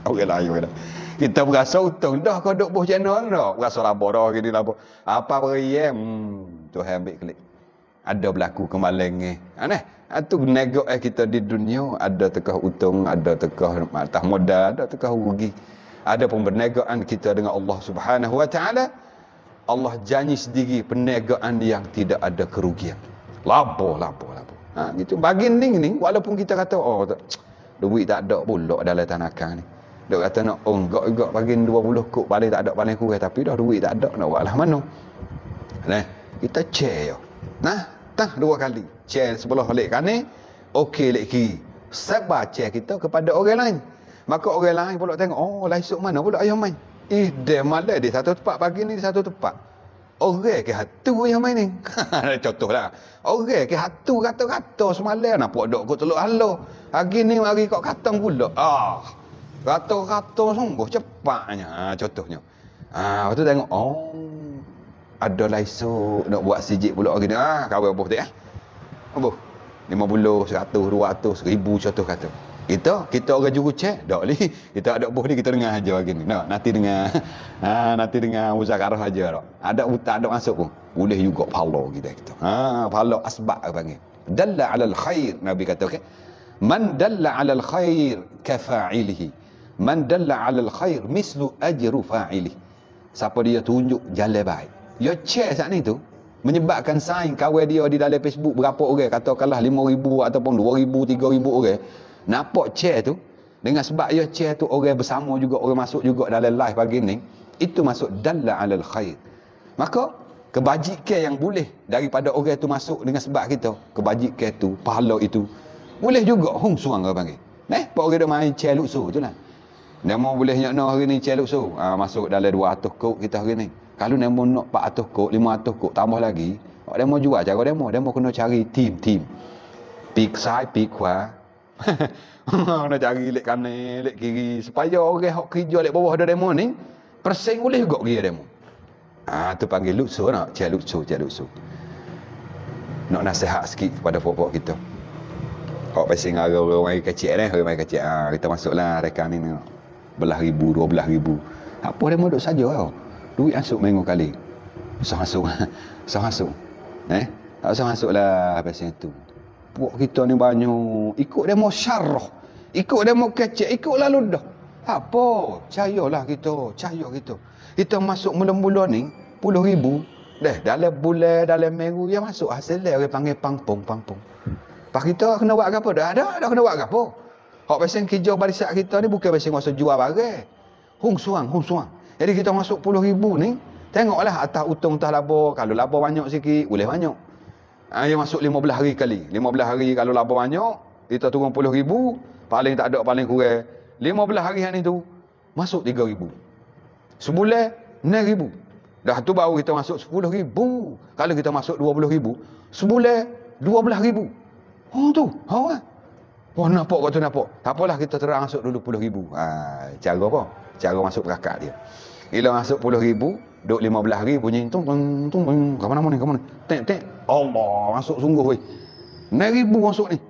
orang lain, orang lain. Kita berasa utung dah kau duk buh cendo dah. Berasa labo dah gini labo. Apa beriem? Eh? Hmm, Tuhan ambil klik. Ada berlaku kemalangan. Aneh. Atau nego eh kita di dunia ada tekah untung, ada tekah atas modal, ada tekah rugi. Ada pun perniagaan kita dengan Allah Subhanahu wa taala. Allah janji sendiri perniagaan yang tidak ada kerugian. Labo, labo, labo. Ha, gitu. Bagi ni, ni, walaupun kita kata, oh, tak, duit tak ada pula dalam tanakan ni. Dia kata nak oh, enggak juga bagi 20 kok paling tak ada paling kurang tapi dah duit tak ada nak buatlah mana. Nah, kita cek Nah, atas dua kali. Chair sebelah lek kanan, okey lek kiri. Sebab chair kita kepada orang lain. Maka orang lain pula tengok, oh lah esok mana pula ayam main. Eh, dia malah di satu tempat, pagi ni di satu tempat. Orang ke hatu ayam main ni. Contohlah. Orang ke hatu kata-kata semalam. Nampak dok kot teluk Allah. Hari ni mari kot katang pula. Ah. Kata-kata sungguh cepatnya. Ah, contohnya. Ah, lepas tu tengok. Oh ada lah esok nak buat sijik pula lagi dah ha, kawin apa tak ya apa 50, 100, 200, 1000 contoh kata kita kita orang juru cek dak li kita ada boh ni kita dengar aja lagi ni nah nanti dengar ha nanti dengar muzakarah aja dak ada utak ada masuk pun boleh juga pahala kita kita ha ah, pahala asbab apa panggil dalla ala al khair nabi kata okey man dalla ala al khair ka fa'ilihi man dalla ala al khair mislu ajru fa'ilihi siapa dia tunjuk jalan baik Your chair saat ni tu Menyebabkan sign kawan dia di dalam Facebook Berapa orang Kata kalah 5,000 ataupun 2,000, ribu orang Nampak chair tu Dengan sebab your chair tu Orang bersama juga Orang masuk juga dalam live pagi ni Itu masuk dalla alal khair Maka Kebajikan yang boleh Daripada orang tu masuk dengan sebab kita Kebajikan tu Pahala itu Boleh juga Hum suang orang panggil Eh, Pak orang dia main chair luksu tu lah dia mau boleh nyakno hari ni celuk so. Ha, masuk dalam 200 kok kita hari ni. Kalau demo nak 400 kok, 500 kok, tambah lagi. Oh, mau jual mau, demo. mau kena cari tim-tim. Pik sai, pik kwa. kena cari lek kanan, lek kiri. Supaya orang yang kerja lek bawah ada demo ni, persing boleh juga kerja demo. Ah tu panggil lutsu nak. Cik lutsu, cik lutsu. Nak nasihat sikit kepada pokok kita. Kau pasti ngara orang mari kecil ni, orang mari kecil. Ah kita masuklah rekan ni ni. Belah ribu, dua belah ribu. Apa mau duduk saja kau duit masuk minggu kali usah masuk usah masuk eh tak usah masuk lah pasal tu buat kita ni banyak ikut dia mau syarah ikut dia mau kecek ikut lalu dah apa cayalah kita cayo kita kita masuk mula-mula ni puluh ribu deh dalam bulan dalam minggu dia masuk hasil dia orang panggil pangpong pangpong Pak kita kena buat apa dah ada dah kena buat apa hak pasang kijau barisan kita ni bukan pasang masa jual barang hung suang hung suang jadi kita masuk puluh ribu ni, tengoklah atas utung atas laba. Kalau laba banyak sikit, boleh banyak. Ha, dia masuk lima belah hari kali. Lima belah hari kalau laba banyak, kita turun puluh ribu, paling tak ada paling kurang. Lima belah hari yang itu, masuk tiga ribu. Sebulan, enam ribu. Dah tu baru kita masuk sepuluh ribu. Kalau kita masuk dua puluh ribu, sebulan, dua belah ribu. Oh tu, oh kan? Oh nampak kau tu nampak. Tak apalah kita terang masuk dulu puluh ribu. Ha, cara apa? Cara masuk berakat dia. Ila masuk puluh ribu Duk lima belah hari bunyi Tung tung tung tung Kamu nama ni kamu ni Tek tek Allah masuk sungguh weh Nari ribu masuk ni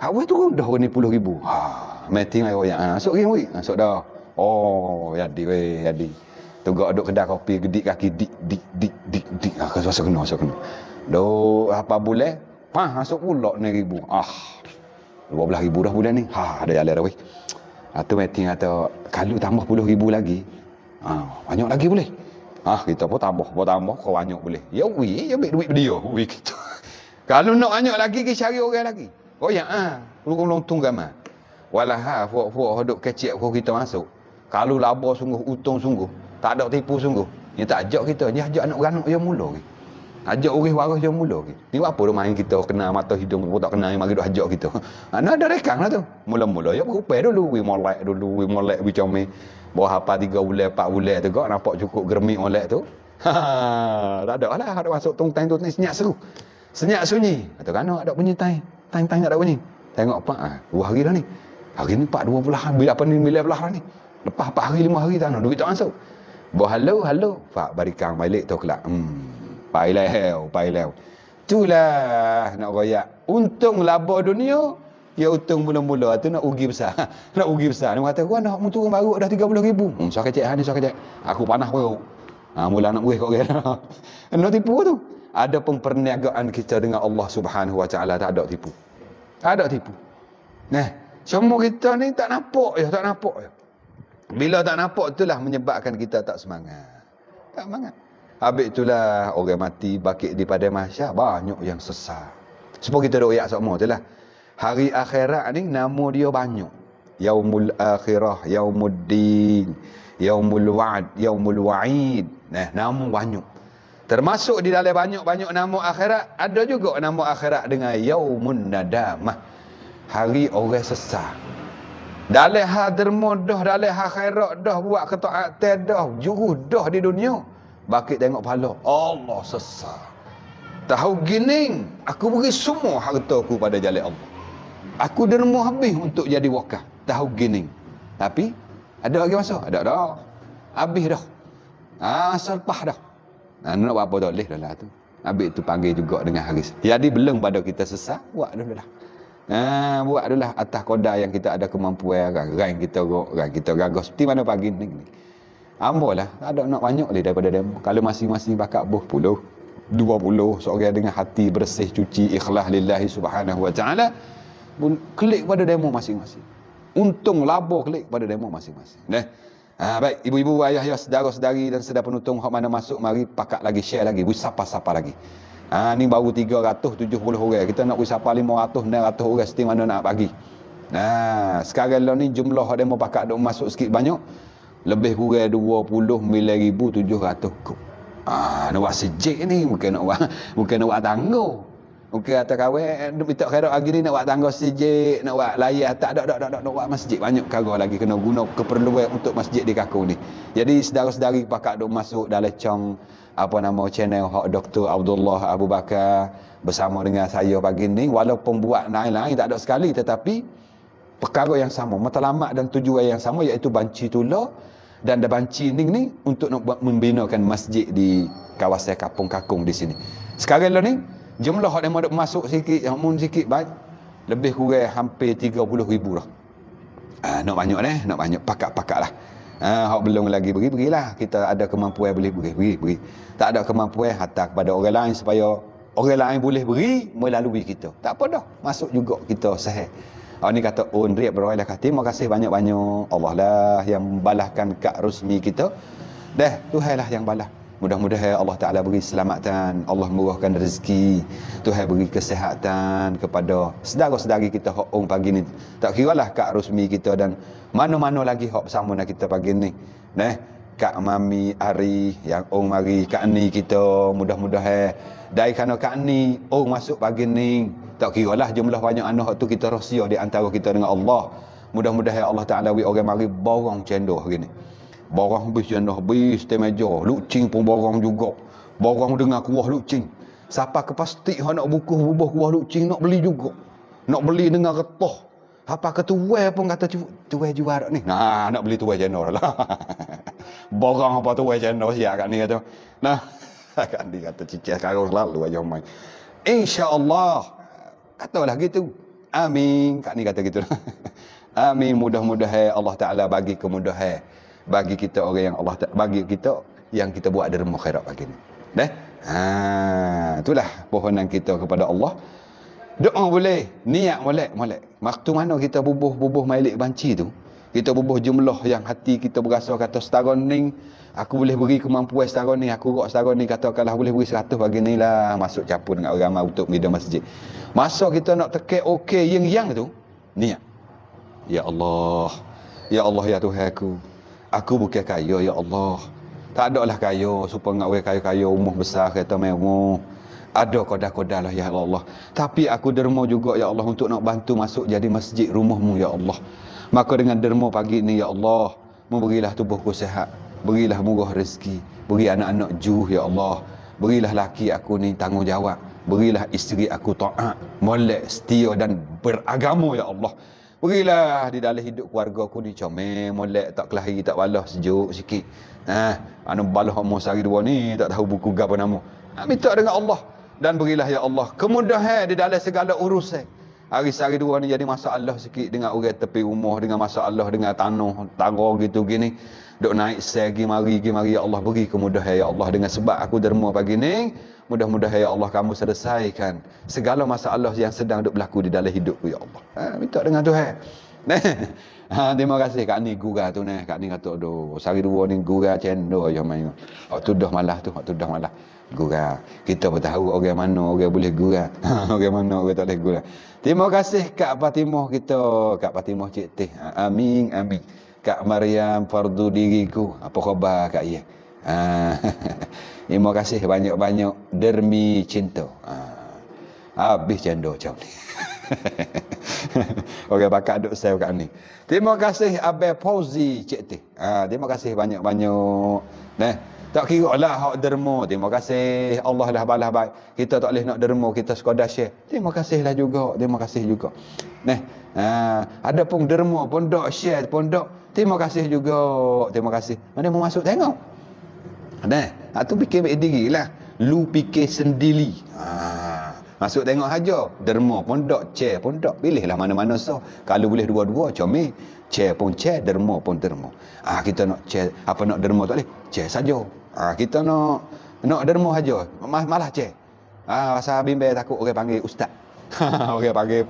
Hak weh turun dah ni puluh ribu Haa Mati lah weh ha, Masuk ni, weh Masuk dah Oh Yadi weh Yadi Tunggu duk kedai kopi Gedik kaki Dik dik dik dik dik Haa kena masuk kena masuk kena Duk apa boleh Pah masuk pula ni ribu Ah Dua belah ribu dah bulan ni Haa ada jalan dah weh Atau mati kata Kalau tambah puluh ribu lagi Ha, banyak lagi boleh. Ha, kita pun tambah, pun tambah kau banyak boleh. Ya wi, ya ambil duit dia. Wi kita. Kalau nak banyak lagi ke cari orang lagi. Oh ya, ah, ha. lu kalau untung gamah. Walah fuak-fuak ah, hodok kecil kau kita masuk. Kalau labo sungguh, untung sungguh, tak ada tipu sungguh. Dia ya, tak ajak kita, dia ajak anak-anak dia ya, mula. Gitu. Ajak orang waras yang mula ke. Tengok apa dia main kita kena mata hidung pun tak kena yang mari duk ajak kita. Ana ha, ada rekang lah tu. Mula-mula ya berupai dulu, we molek dulu, we molek we chome. Bawa apa tiga bulan 4 bulan tu kok nampak cukup germik molek tu. Ha, tak ada lah ada masuk tong tang tu ni senyap seru. Senyap sunyi. Kata kan ada bunyi tang. Tang tang ada bunyi. Tengok pak ah, dua hari dah ni. Hari ni 4 2 belah bila apa ni bila belah ni. Lepas 4 hari 5 hari tak duit tak masuk. Bawa halau halau, pak barikang balik tu kelak. Hmm. Pai lew, pai lew. Itulah nak royak. Untung labah dunia, ya untung mula-mula tu nak ugi besar. nak ugi besar. Dia kata, kau nak turun baru dah RM30,000. Hmm, suara kecil, ha, ni suara kecil. Aku panah perut. Ha, mula nak uih kok kena. nak tipu tu. Ada pun perniagaan kita dengan Allah Subhanahu Wa tak ada tipu. Tak ada tipu. Nah, semua kita ni tak nampak ya, tak nampak ya. Bila tak nampak itulah menyebabkan kita tak semangat. Tak semangat. Habis itulah orang mati bakit di pada mahsyar banyak yang sesat. Sebab kita doa ayat semua itulah. Hari akhirat ni nama dia banyak. Yaumul akhirah, yaumuddin, yaumul waad, yaumul wa'id. Nah, nama banyak. Termasuk di dalam banyak-banyak nama akhirat, ada juga nama akhirat dengan yaumun nadamah. Hari orang sesat. Dalam hadir dah, dalam akhirat dah, buat ketua akhtar dah, juru dah di dunia. Bakit tengok pahala. Allah sesat. Tahu gini, aku beri semua harta aku pada jalan Allah. Aku derma habis untuk jadi wakaf. Tahu gini. Tapi, ada lagi masa? Ada dah. Habis dah. Ha, asal pah dah. Nah, ha, nak buat apa tak boleh lah tu. Habis tu panggil juga dengan Haris. Jadi belum pada kita sesat, buat dulu lah. Ha, buat dulu lah atas kodar yang kita ada kemampuan. Rang kita, rang kita gagal. Seperti mana pagi ni. ni. Ambolah, ada nak banyak lagi daripada dia. Kalau masing-masing bakat buh puluh, dua puluh, seorang dengan hati bersih, cuci, ikhlas lillahi subhanahu wa ta'ala, pun klik pada demo masing-masing. Untung labur klik pada demo masing-masing. Nah. Ha, baik, ibu-ibu, ayah-ayah, saudara-saudari dan sedar penutung, hak mana masuk, mari pakat lagi, share lagi, buat sapa-sapa lagi. Ha, ni baru puluh orang. Kita nak buat sapa 500, 600 orang, setiap mana nak bagi. Nah, sekarang lah ni jumlah demo pakat dok masuk sikit banyak lebih kurang 20 milyar ribu tujuh ratus kub. Ah, nak buat sejik ni, bukan nak buat, bukan nak buat tangguh. Mungkin atas kawin, dia minta kira lagi ni nak buat tangguh sejik, nak buat layar, tak ada, tak ada, nak buat masjid. Banyak kawin lagi kena guna keperluan untuk masjid di kaku ni. Jadi, sedara-sedari pakat duk masuk dalam cong, apa nama channel Hak Dr. Abdullah Abu Bakar bersama dengan saya pagi ni. Walaupun buat lain-lain, tak ada sekali tetapi, perkara yang sama, matlamat dan tujuan yang sama iaitu banci tulah dan ada banci ni, ni untuk nak buat membinakan masjid di kawasan kampung kakung di sini. Sekarang lah ni, jumlah orang yang ada masuk sikit, yang mun sikit, baik. Lebih kurang hampir 30 ribu lah. Uh, nak banyak ni, nak banyak pakak-pakak lah. Uh, belum lagi beri, berilah. Kita ada kemampuan boleh beri, beri, beri. Tak ada kemampuan, hantar kepada orang lain supaya orang lain boleh beri melalui kita. Tak apa dah, masuk juga kita sahih. Awak ah, ni kata un riak berwai dah kata. Terima kasih banyak-banyak. Allah lah yang balahkan kak rusmi kita. Dah, Tuhan lah yang balah. Mudah-mudahan Allah Ta'ala beri keselamatan, Allah murahkan rezeki. Tuhan beri kesehatan kepada sedara-sedari kita hukum pagi ni. Tak kira lah kak rusmi kita dan mana-mana lagi hukum sama kita pagi ni. Nah, kak mami hari yang ong mari kak ni kita mudah-mudah eh. Dari kerana kak ni ong masuk pagi ni. Tak kira jumlah banyak anak tu kita rahsia di antara kita dengan Allah. Mudah-mudah eh, Allah Ta'ala wik orang mari borong cendo hari ni. Borong bis cendol, bis temeja, lucing pun borong juga. Borong dengan kuah lucing. Siapa kepastik nak buku bubuh kuah lucing nak beli juga. Nak beli dengan retoh. Apa ke tuai pun kata tuai juara ni. Nah, nak beli tuai channel lah. Borang apa tuai channel siap kat ni kata. Nah, kat ni kata cicis karung selalu aja main. InsyaAllah. Katalah gitu. Amin. Kat ni kata gitu. Amin. Mudah-mudahan Allah Ta'ala bagi kemudahan. Bagi kita orang yang Allah Ta'ala. Bagi kita yang kita buat derma khairat pagi ni. Dah? Ha, itulah pohonan kita kepada Allah. Doa boleh. Niat boleh. Boleh. Waktu mana kita bubuh-bubuh mailik banci tu. Kita bubuh jumlah yang hati kita berasa kata setara ni. Aku boleh beri kemampuan setara ni. Aku rok setara ni. Kata kalau boleh beri seratus bagi ni lah. Masuk capun dengan orang ramai untuk pergi masjid. Masa kita nak tekek okey yang yang tu. Niat. Ya Allah. Ya Allah ya Tuhan aku. Aku bukan kaya ya Allah. Tak ada lah kaya. Supaya dengan orang kaya-kaya umur besar kereta mewah ada kodak-kodak lah ya Allah tapi aku derma juga ya Allah untuk nak bantu masuk jadi masjid rumahmu ya Allah maka dengan derma pagi ini ya Allah memberilah tubuhku sehat berilah murah rezeki beri anak-anak juh ya Allah berilah laki aku ni tanggungjawab berilah isteri aku ta'at molek setia dan beragama ya Allah Berilah di dalam hidup keluarga aku ni comel, molek, tak kelahi, tak balas, sejuk sikit. Ha, anu balas umur sehari dua ni, tak tahu buku gapa nama. Ha, minta dengan Allah dan berilah ya Allah kemudahan di dalam segala urusan. Hari sehari dua ni jadi masalah sikit dengan orang tepi rumah, dengan masalah dengan tanah, tanggo gitu gini. Dok naik segi mari gi mari ya Allah beri kemudahan ya Allah dengan sebab aku derma pagi ni, mudah-mudahan ya Allah kamu selesaikan segala masalah yang sedang dok berlaku di dalam hidup ya Allah. Ha, minta dengan Tuhan. Nah. Ha, terima kasih Kak Ni gurah tu nah. Kak Ni kata doh, sehari dua ni gurah cendol ya main. Oh tuduh malah tu, oh tuduh malah gurau. Kita pun tahu orang mana orang boleh gurau. orang mana orang tak boleh gurau. Terima kasih Kak Fatimah kita. Kak Fatimah Cik Teh. Amin, amin. Kak Maryam fardu diriku. Apa khabar Kak Ia? Ah, terima kasih banyak-banyak. Dermi cinta. Ah, habis canda macam ni. Okey, pakak duduk saya kat ni. Terima kasih Abel Fauzi Cik Teh. Ah, terima kasih banyak-banyak. Nah. -banyak. Tak kira lah hak derma. Terima kasih. Allah lah balah baik. Kita tak boleh nak derma. Kita sekadar share. Terima kasih lah juga. Terima kasih juga. Nah, uh, ha, ada pun derma pun dok share pun dok. Terima kasih juga. Terima kasih. Mana mau masuk tengok. Nah, tu fikir baik diri lah. Lu fikir sendiri. Ha. Masuk tengok saja. Derma pun dok. Chair pun dok. Pilihlah mana-mana so. Kalau boleh dua-dua, comel. Chair pun chair, derma pun derma. Ah ha, kita nak chair, apa nak derma tak boleh? Chair saja. Ha, kita nak nak derma saja. Malah, malah cek. Ha, pasal bimbe takut orang panggil ustaz. orang panggil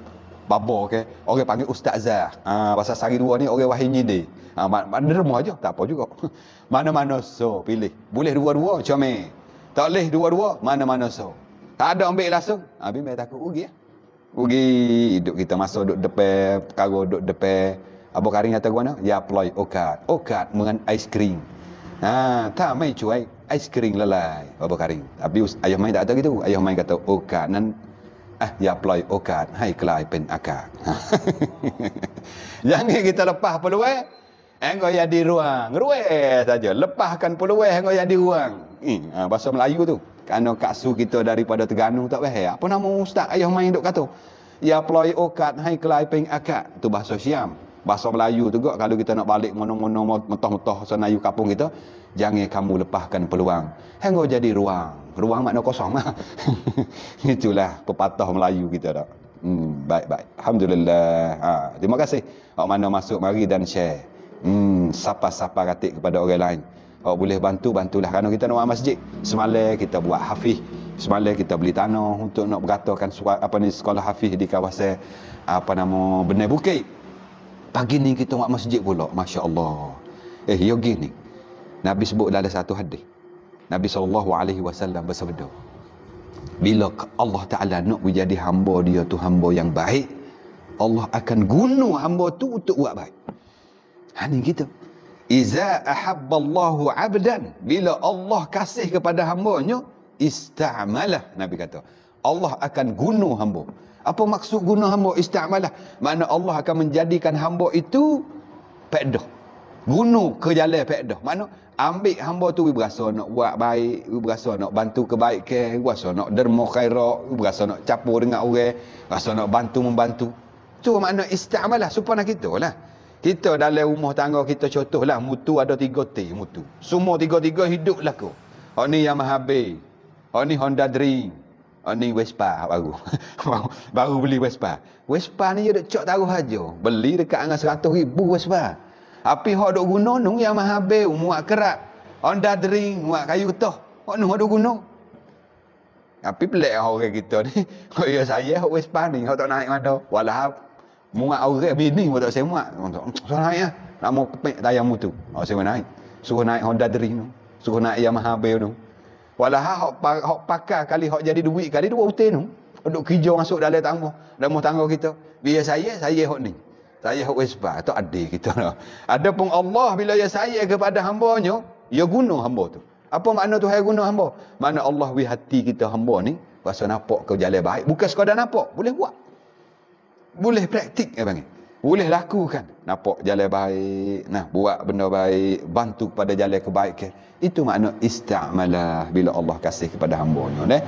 babo okey. Orang panggil ustazah. Ha, pasal sari dua ni orang wahin jindi. Ha, ah, mak, mak, derma saja. Tak apa juga. Mana-mana so pilih. Boleh dua-dua macam Tak boleh dua-dua. Mana-mana so. Tak ada ambil langsung. Ha, bimbe takut ugi ya. Ugi hidup kita masa duduk depan. Kalau duduk depan. Abu Karim kata guna, ya ploy okat. Okat mengen ice cream. Ha, tak mai cuai, ais kering lalai. Apa kering? Tapi ayah mai tak tahu gitu. Ayah mai kata okat nan ah ya ploy okat hai kelai pen akak. Yang ni kita lepas peluai. Engkau yang di ruang. Ruai saja. Lepaskan peluai engkau yang di ruang. Eh, bahasa Melayu tu. Kerana kaksu kita daripada Terganu tak payah. Apa nama ustaz ayah main duk kata? Ya ploy okat hai kelai pen akak. Tu bahasa siam bahasa Melayu juga kalau kita nak balik mono-mono mentah-mentah senayu kampung kita jangan kamu lepaskan peluang hanggo jadi ruang ruang makna kosong lah itulah pepatah Melayu kita dak hmm, baik baik alhamdulillah ha, terima kasih awak mana masuk mari dan share hmm, sapa-sapa katik kepada orang lain awak boleh bantu bantulah kerana kita nak buat masjid semalam kita buat hafiz semalam kita beli tanah untuk nak berkatakan apa ni sekolah hafiz di kawasan apa nama benar bukit Pagi ni kita buat masjid pula. Masya Allah. Eh, ya gini. Nabi sebut ada satu hadis. Nabi SAW bersabda. Bila Allah Ta'ala nak menjadi hamba dia tu hamba yang baik. Allah akan guna hamba tu untuk buat baik. Ini ha, kita. Iza ahabballahu abdan. Bila Allah kasih kepada hambanya. Istamalah. Nabi kata. Allah akan guna hamba. Apa maksud guna hamba istimalah? Mana Allah akan menjadikan hamba itu pedoh. Guna ke jalan pedoh. Mana ambil hamba tu berasa nak buat baik, berasa nak bantu kebaikan, berasa nak derma khairat, berasa nak capur dengan orang, berasa nak bantu membantu. Tu makna istimalah supaya kita lah. Kita dalam rumah tangga kita contohlah mutu ada tiga T mutu. Semua tiga-tiga hiduplah kau. Hak ni Yamaha B, Hak ni Honda Dream. Oh ni Vespa baru. baru. baru beli Vespa. Vespa ni dia cok taruh saja. Beli dekat angka seratus ribu Vespa. Tapi orang duk guna nung yang mahabir. Um, muak kerak Honda Dring. Muak kayu ketuh. Orang nung duk guna. Tapi pelik orang kita ni. Kau ya saya orang Vespa ni. Kau tak naik mana. Walau. Muak orang bini pun tak saya muak. Mm, suruh naik lah. Nak mau pepek tayang mutu. Oh, saya naik. Suruh naik Honda Dring tu. Suruh naik Yamaha Bay tu. Walahah, hok hok pakar kali hok jadi duit kali dua utih tu. Duk kerja masuk dalam tangga, dalam tangga kita. Dia saya, saya hok ni. Saya hok wisba atau ade kita. Ada pun Allah bila ya saya kepada hamba-Nya, dia guna hamba tu. Apa makna Tuhan guna hamba? Mana Allah wi hati kita hamba ni rasa nampak kau jalan baik, bukan sekadar nampak, boleh buat. Boleh praktik ya bang boleh lakukan. Nampak jalan baik, nah buat benda baik, bantu pada jalan kebaikan. Itu makna istamalah bila Allah kasih kepada hamba-Nya, eh.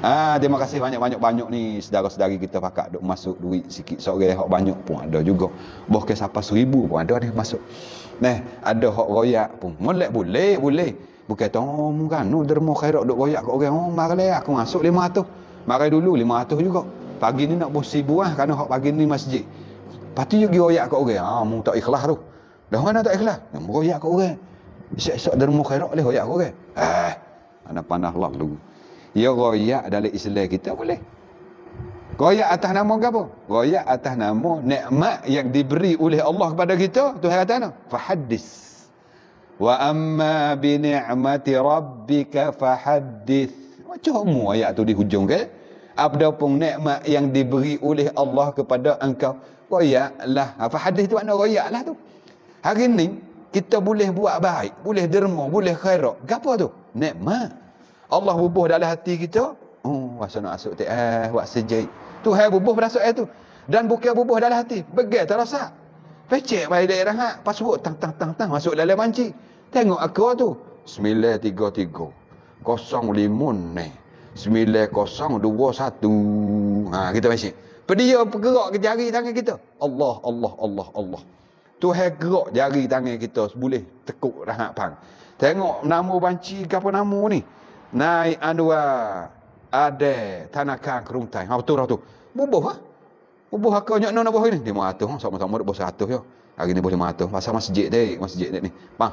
Ah, terima kasih banyak-banyak-banyak ni saudara-saudari kita pakak duk masuk duit sikit sore hok banyak pun ada juga. Bahkan sampai seribu pun ada ni masuk. Neh, ada hok royak pun. boleh boleh, boleh. Bukan tu kan, nu derma khairat duk royak kat orang. Oh, marilah aku masuk 500. Marilah dulu 500 juga. Pagi ni nak bos sibuah kerana hok pagi ni masjid. Lepas tu juga royak kat orang. Ha, ah, mu tak ikhlas tu. Dah mana tak ikhlas? Yang mu royak kat orang. Esok-esok dari mu khairat boleh royak kat orang. Eh, anak panah lah dulu. Ya royak dalam Islam kita boleh. Royak atas nama apa? Royak atas nama nikmat yang diberi oleh Allah kepada kita. Tuhan kata apa? Fahadis. Wa amma bi ni'mati rabbika fahadis. Macam mu ayat tu di hujung ke? Apa pun nikmat yang diberi oleh Allah kepada engkau royak lah. Apa ha, hadis tu makna royak lah tu. Hari ni, kita boleh buat baik. Boleh derma, boleh khairat. Gapa tu? Nekmat. Allah bubuh dalam hati kita. Oh, rasa nak asuk tak. Eh, buat sejik. Tu hai bubuh berasuk eh tu. Dan bukan bubuh dalam hati. Begit tak rasa. Pecek bayi daerah hak. Pasuk tang, tang, tang, tang. Masuk dalam manci. Tengok aku tu. sembilan tiga tiga 933. 05 ni satu. ha kita masih dia bergerak ke jari tangan kita. Allah, Allah, Allah, Allah. tu Tuhan gerak jari tangan kita boleh tekuk rahat pang. Tengok nama banci ke apa nama ni. Naik anwa. Ade tanaka kerungtai. Ha betul ha, tu. Bubuh ha. Bubuh aku nyok nona bubuh ni. 500 ha. Sama-sama dak bos 100 yo. Hari ni boleh 500. Masa masjid dek, masjid dek ni. Pang.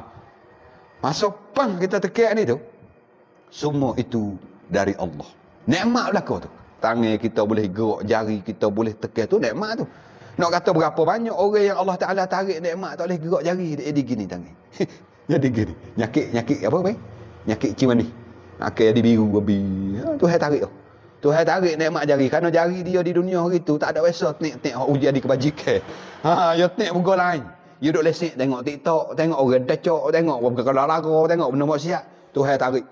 Masa pang kita tekak ni tu. Semua itu dari Allah. Nikmat belaka tu tangan kita boleh gerak, jari kita boleh tekan tu nikmat tu. Nak kata berapa banyak orang yang Allah Taala tarik nikmat tak boleh gerak jari jadi gini tangan. jadi gini. Nyakit nyakit apa apa? Nyakit ciuman ni. Akhirnya jadi biru babi. Ha, tu hai tarik tu. Tu hai tarik nikmat jari kerana jari dia di dunia hari tu tak ada biasa tik tik hak uji di kebajikan. Ha ya tik buka lain. You ya duduk lesik tengok TikTok, tengok orang dacok, tengok orang kalau lagu, tengok benda buat siap. Tu hai tarik.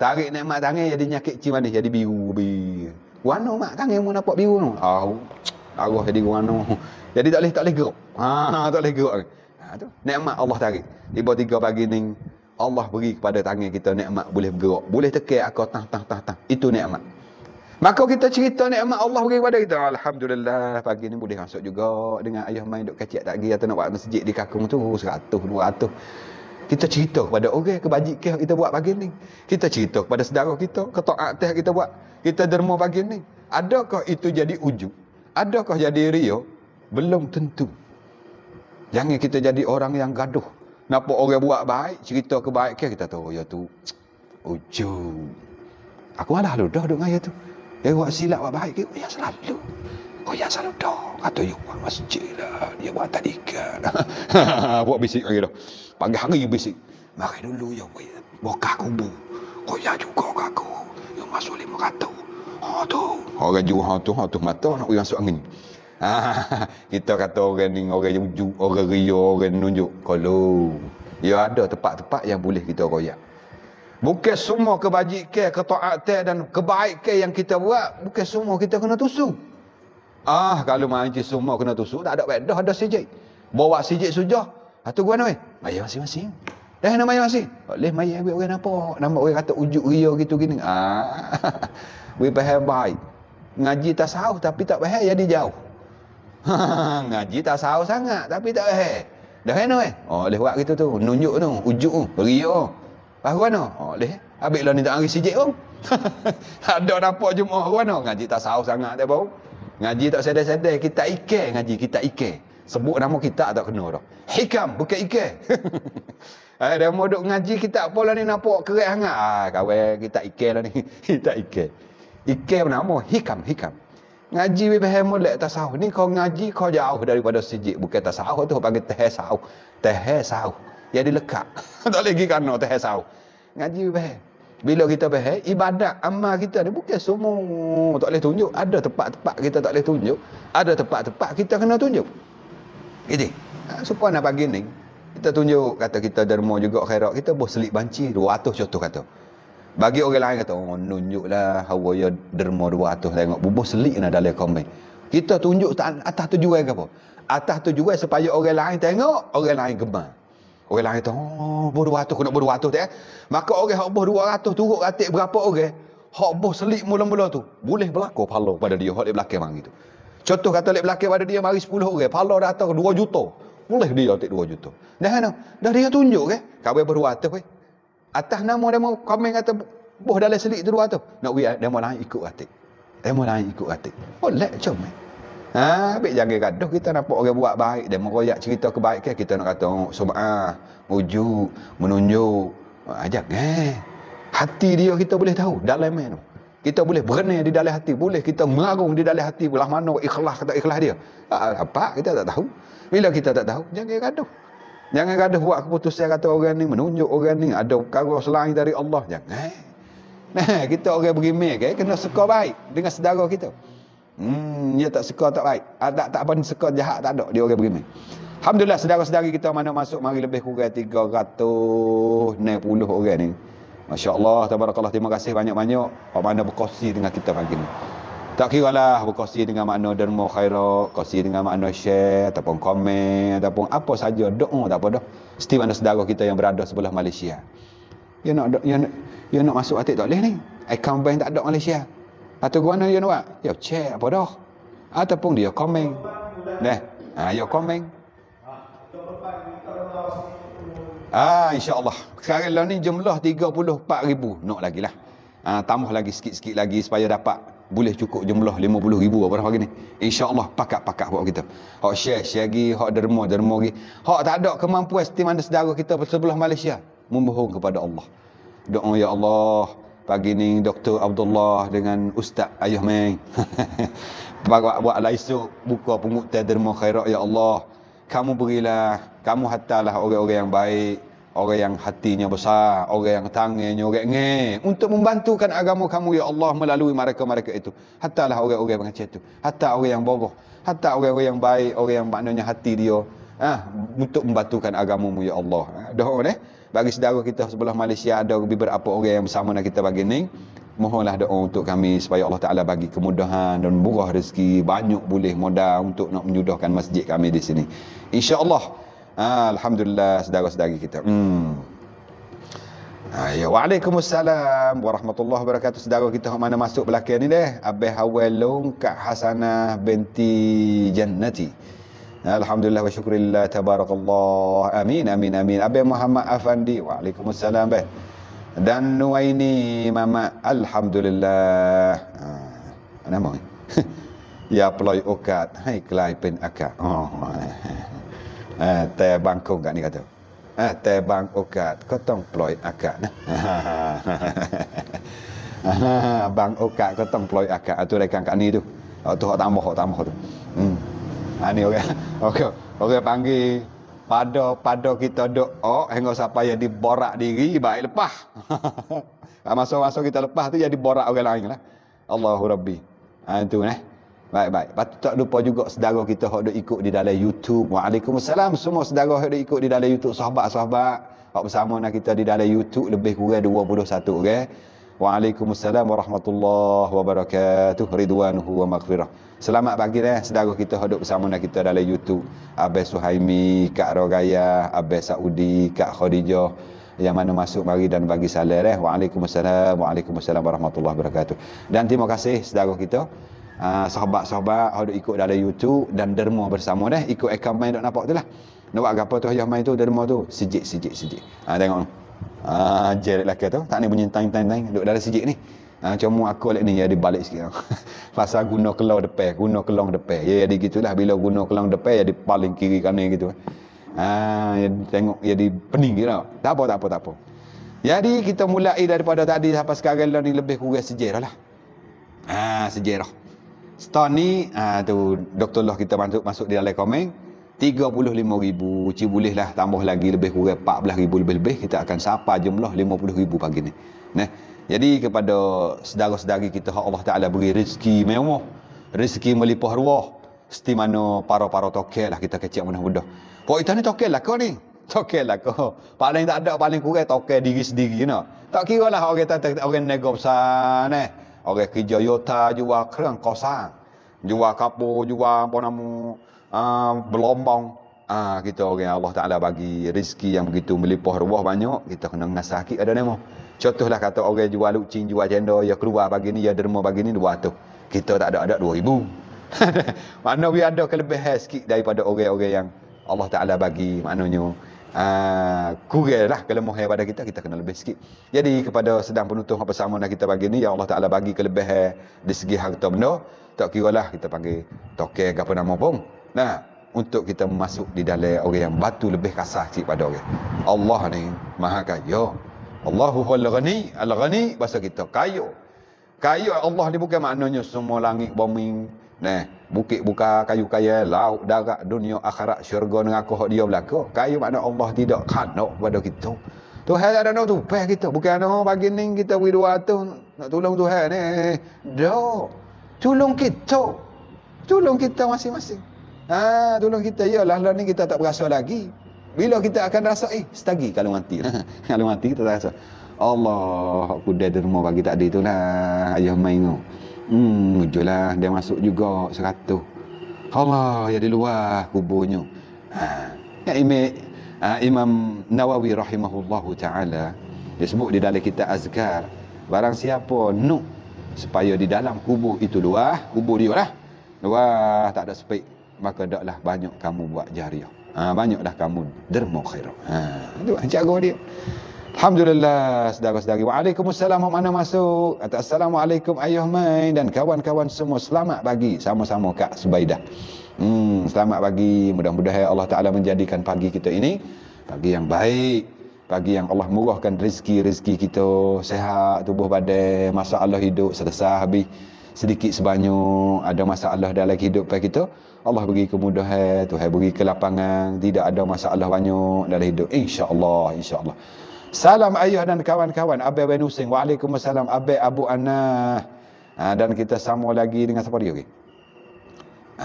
Tarik nikmat tangan jadi nyakit ciuman manis jadi biru babi. Warna mak kan yang nampak biru tu. Ah, darah jadi warna. Jadi tak boleh tak boleh gerak. Ha, tak boleh gerak. Ha tu. Nikmat Allah tarik. Tiba tiga pagi ni Allah beri kepada tangan kita nikmat boleh bergerak. Boleh tekan aku tah tah tah tah. Itu nikmat. Maka kita cerita nikmat Allah bagi kepada kita. Alhamdulillah pagi ni boleh masuk juga dengan ayah main duk kecil tak gerak atau nak buat masjid di kakung tu 100 200. Kita cerita kepada orang okay, kebajikan kita buat pagi ni. Kita cerita kepada saudara kita, ketua atas kita buat kita derma pagi ni? Adakah itu jadi ujub? Adakah jadi riuh? Belum tentu. Jangan kita jadi orang yang gaduh. Napa orang buat baik, cerita kebaikan kita tahu ya tu. Ujub. Aku malah lu dah duk tu. Dia buat silap buat baik ke? Oh, ya selalu. Oh ya selalu dah. Kata you ya, buat masjid lah. Dia buat tadikan. buat bisik lagi dah. Pagi hari bisik. Mari dulu ya. Bokah kubur. Kau oh, ya juga kaku. aku masuk lima ratus. Ha tu. Orang jauh ha, tu, ha tu mata nak pergi masuk angin. Ha, kita kata orang ni, orang jauh, orang riyo, orang nunjuk. Kalau, ya ada tempat-tempat yang boleh kita royak. Bukan semua kebajikan, ketua'atan dan kebaikan yang kita buat, bukan semua kita kena tusuk. Ah, kalau mancik semua kena tusuk, tak ada bedah, ada sijik. Bawa sijik sujah, satu gua ni, bayar masing-masing. Dah nak masih, sih. Oh, leh mayang buat orang apa? nama orang kata ujuk ria gitu gini. Ah. We paham baik. Ngaji tasawuf tapi tak paham jadi jauh. Ngaji tasawuf sangat tapi tak paham. Dah kena eh? Oh, leh buat gitu tu. Nunjuk tu, ujuk tu, ria. Pas mana? Oh, leh. Abik lah ni tak ngaji sijik pun. Ada nampak jumpa orang mana? Ngaji tasawuf sangat tak bau, Ngaji tak eh, sedar-sedar. Kita ikai ngaji. Kita ikai. Sebut nama kita tak kena Hikam bukan ikai. Ha, dia mau ngaji kita pola ni nampak kerek hangat. Ah kawan kita ikel lah ni. kita ikel. Ikel mana mau hikam hikam. Ngaji we bahem molek tasawuf ni kau ngaji kau jauh daripada sijik bukan tasawuf tu panggil teh sawuf. Teh sawuf. Ya di lekat. tak lagi kan teh sawuf. Ngaji we bahem. Bila kita bahem ibadat amal kita ni bukan semua tak boleh tunjuk. Ada tempat-tempat kita tak boleh tunjuk. Ada tempat-tempat kita kena tunjuk. Gitu. Ah, supaya nak pagi ni kita tunjuk kata kita derma juga khairat kita boh selip banci 200 contoh kata bagi orang lain kata oh nunjuklah hawa ya derma 200 tengok bubuh selik nak dalam komen kita tunjuk atas tujuan ke apa atas tujuan supaya orang lain tengok orang lain gemar orang lain kata oh boh 200 kena boh 200 teh, maka orang hak boh 200 turut katik berapa orang hak boh selik mula-mula tu boleh berlaku pahala pada dia hak di belakang mang itu contoh kata lek belakang pada dia mari 10 orang dah datang 2 juta boleh dia tak dua juta. Dah kan? Dah dia tunjuk ke? Kau boleh berdua atas eh? Atas nama dia mau komen kata boh dalam selik tu dua tu. Nak we dia mau lain ikut atik. Dia mau lain ikut atik. Boleh jom. Eh? Ha, baik jaga gaduh kita nampak orang buat baik dia meroyak cerita kebaikan eh? kita nak kata oh, sumah, wujud, menunjuk. Ajak ha, eh. Hati dia kita boleh tahu dalam mana. Eh? kita boleh berenih di dalam hati boleh kita mengarung di dalam hati pula mana ikhlas kata ikhlas dia ah, ah, apa kita tak tahu bila kita tak tahu jangan gaduh jangan gaduh buat keputusan kata orang ni menunjuk orang ni ada perkara selain dari Allah jangan nah kita orang berimeh okay? kena suka baik dengan saudara kita hmm dia tak suka tak baik ada tak pun suka jahat tak ada dia orang berimeh Alhamdulillah saudara-saudari kita mana masuk mari lebih kurang 360 orang ni. Masya Allah, tabarakallah, terima kasih banyak-banyak. Pak mana berkongsi dengan kita pagi ni. Tak kira lah berkongsi dengan makna dermo khairah, kongsi dengan makna share, ataupun komen, ataupun apa saja, doa oh, tak apa dah. Setiap ada saudara kita yang berada sebelah Malaysia. Dia nak, dia nak, dia nak masuk atik tak boleh ni. Account bank tak ada Malaysia. Atau ke mana dia nak buat? Dia ya, share apa dah. Ataupun dia komen. Dah. Ha, dia komen. Ah ha, insya-Allah. Sekarang ni jumlah 34 ribu nak lagi lah. Ha, tambah lagi sikit-sikit lagi supaya dapat boleh cukup jumlah 50 ribu apa hari ni. Insya-Allah pakat-pakat buat kita. Hak share, share lagi, hak derma, derma lagi. Hak tak ada kemampuan seperti mana saudara kita sebelah Malaysia membohong kepada Allah. Doa ya Allah. Pagi ni Dr. Abdullah dengan Ustaz Ayuh Meng. buat, buat lah esok buka pengutai derma khairat ya Allah kamu berilah, kamu hatalah orang-orang yang baik, orang yang hatinya besar, orang yang tangannya orang untuk membantukan agama kamu ya Allah melalui mereka-mereka itu. Hatalah orang-orang yang macam itu. Hatta orang yang bodoh, hatta orang-orang yang baik, orang yang maknanya hati dia ah ha, untuk membantukan agamamu ya Allah. Ha, Doa ni eh? bagi saudara kita sebelah Malaysia ada beberapa berapa orang yang bersama dengan kita bagi ni mohonlah doa untuk kami supaya Allah Ta'ala bagi kemudahan dan murah rezeki banyak boleh modal untuk nak menyudahkan masjid kami di sini insyaAllah ah, Alhamdulillah sedara-sedari kita hmm. Ayah, ya. Waalaikumsalam Warahmatullahi Wabarakatuh Sedara kita yang mana masuk belakang ni deh Abih Awelung Kak Hasanah binti Jannati Alhamdulillah wa syukurillah Tabarakallah Amin amin amin Abih Muhammad Afandi Waalaikumsalam Baik dan Nuaini mama alhamdulillah ha, nama ni ya peloi okat hai kelai pen akak oh ha, ah, te bangkung kat ni kata ha, ah, te bang okat kau tong peloi akak nah ha, ha, ha. bang okat kau tong peloi akak atu ah, rekan kat ni tu oh, tu hok tambah hok tambah tu hmm ani ha, okey okey okey panggil pada pada kita doa oh, hingga siapa yang diborak diri baik lepas. Masuk-masuk kita lepas tu jadi borak orang lain lah. Allahu Rabbi. Ha, itu Eh? Baik-baik. Patut tak lupa juga sedara kita yang duk ikut di dalam YouTube. Waalaikumsalam. Semua sedara yang duk ikut di dalam YouTube. Sahabat-sahabat. Pak bersama nak kita di dalam YouTube lebih kurang 21 orang. Okay? Waalaikumsalam warahmatullahi wabarakatuh. Ridwanuhu wa maghfirah. Selamat pagi dah eh, sedara kita hadap bersama dengan kita dalam YouTube. Abah Suhaimi, Kak Rogaya, Abah Saudi, Kak Khadijah yang mana masuk mari dan bagi salam eh. Waalaikumsalam. Waalaikumsalam warahmatullahi wabarakatuh. Dan terima kasih sedara kita ah, sahabat-sahabat uh, hadap ikut dalam YouTube dan derma bersama dah eh. ikut ekam main nak nampak tu lah. Nak buat apa tu yang main tu derma tu? Sijik sijik sijik. Ah uh, tengok. Ah, jerit lelaki tu. Tak ni bunyi taing taing taing duk dalam sijik ni. Ah, cuma aku lek lah ni ya di balik sikit. Pasal guna kelau depan, guna kelong depan. Ya jadi gitulah bila guna kelong depan ya di paling kiri kanan gitu. Ah, ya tengok ya di pening gitu. Tak apa tak apa tak apa. Jadi kita mulai daripada tadi sampai sekarang ni lebih kurang sejarah lah. Ah, sejarah. Setelah ni, ah, tu Dr. Loh kita masuk, masuk di dalam komen. RM35,000 Cik boleh lah tambah lagi lebih kurang RM14,000 lebih-lebih Kita akan sapa jumlah RM50,000 pagi ni nah. Jadi kepada sedara-sedari kita Allah Ta'ala beri rezeki mewah Rezeki melipah ruah Seti mana para-para tokel lah kita kecil mudah-mudah Pak Itan ni tokel lah kau ni Tokel lah kau Paling tak ada paling kurang tokel diri sendiri you know? Tak kira lah orang tak orang nego besar eh. Orang kerja yota jual kerang kosan Jual kapur, jual apa namun uh, berlombong uh, kita orang Allah Taala bagi rezeki yang begitu melimpah ruah banyak kita kena ngasah sakit ada nama contohlah kata orang jual lucing jual cendol ya keluar bagi ni ya derma bagi ni tu. kita tak ada ada 2000 mana we ada kelebihan sikit daripada orang-orang yang Allah Taala bagi maknanya uh, lah kelemahan daripada kita kita kena lebih sikit jadi kepada sedang penutup apa sama nak kita bagi ni ya Allah Taala bagi kelebihan di segi harta benda tak kira lah kita panggil toke apa nama pun Nah, untuk kita masuk di dalam orang yang batu lebih kasar sikit pada orang. Allah ni maha kaya. Allahu huwal ghani, al ghani bahasa kita kaya. Kaya Allah ni bukan maknanya semua langit bumi. Nah, bukit buka kayu kaya, laut darat dunia akhirat syurga dengan aku hak dia belaka. Kaya makna Allah tidak kanak pada kita. Tuhan ada nak tupai kita. Bukan ada bagi ni kita beri dua Nak tolong Tuhan ni. Eh. Dah. Tolong kita. Tolong kita masing-masing. Ha, dulu kita ya. lah ni kita tak berasa lagi. Bila kita akan rasa eh setagi kalau mati. Lah. kalau mati kita tak rasa. Allah aku dah derma bagi tak ada itulah ayah main tu. Hmm mujulah dia masuk juga seratus. Allah ya di luar kuburnya. Ha. Ime, ha, Imam Nawawi rahimahullahu taala dia sebut di dalam kitab azkar barang siapa nuk supaya di dalam kubur itu luah kubur dia lah luah tak ada sepik maka daklah banyak kamu buat jariah. Ha, banyaklah kamu derma khairah. Ha, itu jaga dia. Alhamdulillah, saudara-saudari. Waalaikumsalam, Mak Mana masuk. Assalamualaikum, Ayuh Main dan kawan-kawan semua. Selamat pagi. Sama-sama, Kak Subaidah. Hmm, selamat pagi. Mudah-mudahan ya Allah Ta'ala menjadikan pagi kita ini. Pagi yang baik. Pagi yang Allah murahkan rezeki-rezeki kita. Sehat, tubuh badai. Masalah hidup selesai habis. Sedikit sebanyak ada masalah dalam hidup kita. Allah beri kemudahan, Tuhan beri kelapangan, tidak ada masalah banyak dalam hidup. Insya-Allah, insya-Allah. Salam ayah dan kawan-kawan. Abai Wan Husin. Waalaikumsalam. Abai Abu Anna. Ha, ah, dan kita sama lagi dengan siapa dia? Okay?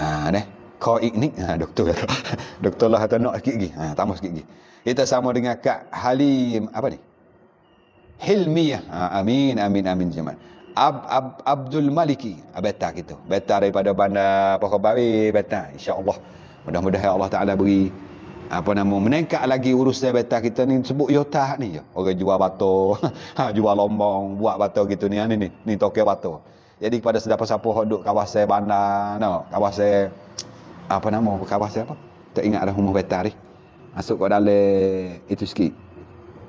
Ha, ah, ne? Kau iknik? Ha, ah, doktor kata. doktor lah kata nak sikit lagi. Ha, tambah sikit lagi. Kita sama dengan Kak Halim. Apa ni? Hilmiah. Ha, amin, amin, amin. Jaman. Ab, Ab, Abdul Maliki Beta kita Beta daripada bandar Pokok Babi Beta InsyaAllah Mudah-mudahan Allah Ta'ala beri Apa nama meningkat lagi urusan beta kita ni Sebut yota ni je Orang jual batu ha, Jual lombong Buat batu gitu ni ha, Ni ni Ni tokyo batu Jadi kepada siapa-siapa Yang duduk kawasan bandar no, Kawasan Apa nama Kawasan apa Tak ingat dah umur beta ni Masuk ke dalam Itu sikit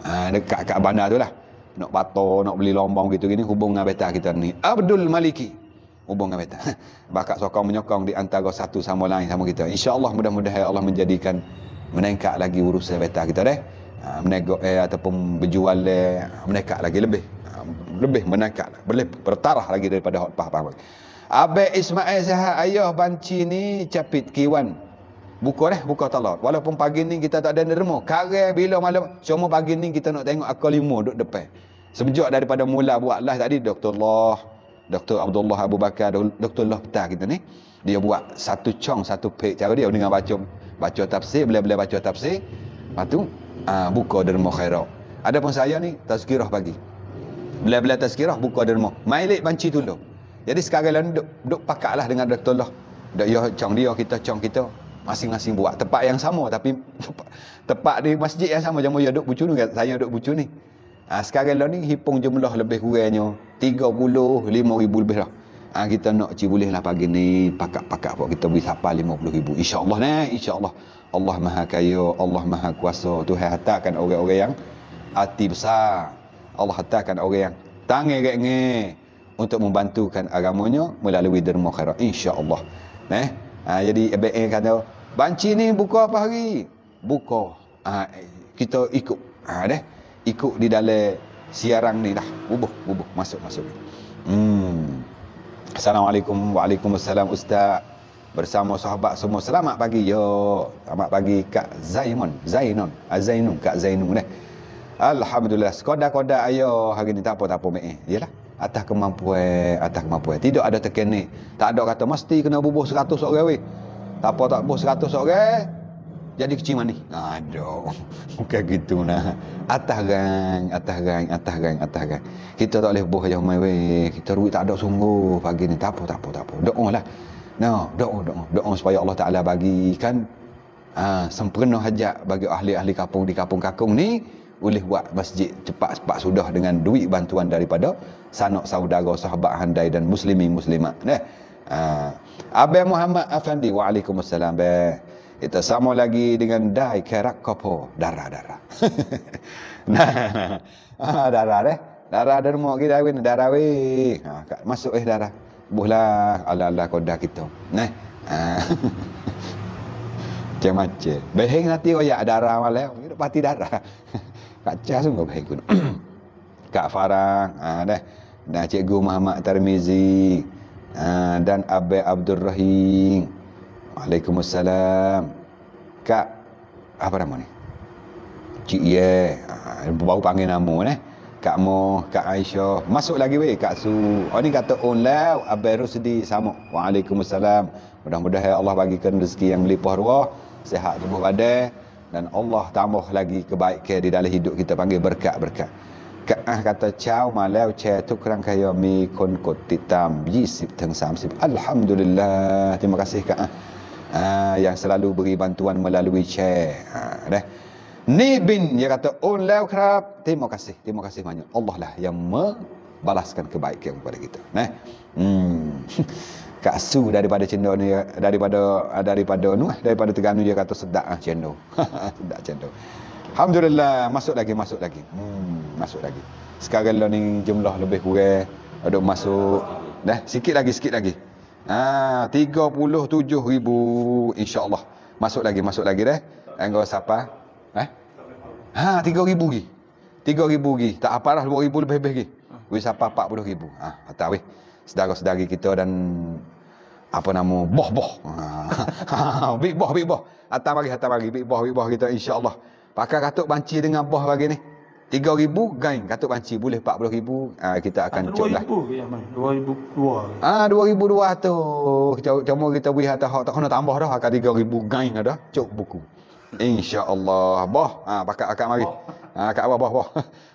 ha, Dekat kat bandar tu lah nak patah, nak beli lombong gitu gini hubung dengan beta kita ni. Abdul Maliki hubung dengan beta. Bakak sokong menyokong di antara satu sama lain sama kita. Insya-Allah mudah-mudahan ya Allah menjadikan menengkak lagi urusan beta kita deh. Ha, menegok eh, ataupun berjual deh, menekak lagi lebih. Ha, lebih menekak, lebih bertaraf lagi daripada hotpah. Abai Ismail Sahar, ayah banci ni capit kiwan. Buka dah, eh? buka talak. Walaupun pagi ni kita tak ada derma. Karai bila malam. Cuma pagi ni kita nak tengok akal lima duduk depan. Sejak daripada mula buat lah tadi. Doktor Allah. Doktor Abdullah Abu Bakar. Doktor Allah Petah kita ni. Dia buat satu cong, satu pek. Cara dia dengan baca baca tafsir. Boleh-boleh baca tafsir. Lepas tu, uh, buka derma khairah. Ada pun saya ni, tazkirah pagi. Boleh-boleh tazkirah, buka derma. Mailik banci tu Jadi sekarang lah ni, duduk, duduk pakat lah dengan Doktor Allah. Dok yo cong dia kita cong kita masing-masing buat tempat yang sama tapi tempat di masjid yang sama jangan dia duduk bucu ni saya duduk bucu ni ha, sekarang lah ni hipung jumlah lebih kurangnya 35 ribu lebih lah ha, kita nak cik boleh lah pagi ni pakak-pakak buat kita beri sapa 50 ribu insyaAllah ni insyaAllah Allah maha kaya Allah maha kuasa Tuhan hatakan orang-orang yang hati besar Allah hatakan orang yang tangan rengi untuk membantukan agamanya melalui derma khairat insyaAllah Allah. Eh? Ha, jadi ABN eh, kata, banci ni buka apa hari? Buka. Ah, ha, kita ikut. Ha, deh. Ikut di dalam siaran ni dah. Bubuh, bubuh. Masuk, masuk. Hmm. Assalamualaikum. Waalaikumsalam Ustaz. Bersama sahabat semua. Selamat pagi. Yo, selamat pagi Kak Zainon, Zainon, Zainun. Kak Zainun. Deh. Alhamdulillah. Sekodak-kodak ayo hari ni. Tak apa, tak apa. Yalah atas kemampuan atas kemampuan tidak ada terkene tak ada kata mesti kena bubuh 100 orang weh tak apa tak bubuh 100 orang eh. jadi kecil mani aduh bukan gitu nah atas gang atas gang atas gang atas gang kita tak boleh bubuh jauh mai weh kita ruit tak ada sungguh pagi ni tak apa tak apa tak apa doalah no doa doa doa supaya Allah taala bagikan ha, sempurna hajat bagi ahli-ahli kampung di kampung kakung ni boleh buat masjid cepat-cepat sudah dengan duit bantuan daripada sanak saudara sahabat handai dan muslimi muslimat neh ha. Abi Muhammad Afandi Waalaikumsalam be itu sama lagi dengan dai kerak kopo darah darah nah ha, darah deh darah dari mau kita win darah we ha, masuk eh darah buhlah ala ala koda kita neh macam macam beheng nanti kau ya darah malah pati darah kacau sungguh baik kak farang ah deh dan Cikgu Muhammad Tarmizi ha, dan Abi Abdul Rahim. Waalaikumsalam. Kak, apa nama ni? Cik Ye. Ha, baru panggil nama ni. Eh. Kak Mo, Kak Aisyah. Masuk lagi weh Kak Su. Oh ni kata on lah. Abi Rusdi sama. Waalaikumsalam. Mudah-mudahan ya Allah bagikan rezeki yang melipah ruah. Sehat tubuh badan. Dan Allah tambah lagi kebaikan di dalam hidup kita panggil berkat-berkat. ก็อาการตเช้ามาแล้วแชร์ทุกครั้งขยอมีคนกดติดตาม20ถึง30อัลฮัมดุลิลลาห์ที่มากระซิกอ่ะยังสลาลูบริบันตุวันมาลาลูวิแชร์เนนี่บินยังกตอุนแล้วครับที่มากระซิกที่มากระซิกมันอยู่อัลลอฮ์ละยังเมื่อบาลัสกันคือใบเกี่ยวกับเราเนี่ยกสู้ daripada cendol ni daripada daripada nu daripada tegang nu dia kata sedak ah cendol sedak cendol Alhamdulillah masuk lagi masuk lagi. Hmm masuk lagi. Sekarang learning jumlah lebih kurang ada masuk dah sikit lagi sikit lagi. Ah ha, 37000 insyaallah. Masuk lagi masuk lagi dah. Engkau siapa? Eh? Ha 3000 lagi. 3000 lagi. Tak apa lah 2000 lebih-lebih lagi. Wei siapa 40000. Ah ha, atau weh. Sedara-sedari kita dan apa nama boh-boh. Ha. big boh big boh. Atau bagi atau bagi big boh big boh kita insyaallah. Pakai katuk banci dengan boh bagi ni. 3000 gain katuk banci boleh 40000 uh, ah, kita ah, akan ha, cuplah. 2000 ya mai. 2000 dua. Ah 2200. Cuma, cuma kita beri harta hak tak kena tambah dah akan 3000 gain dah cuk buku. Insyaallah, allah Boh ah ha, pakat akak mari. Ah ha, kat apa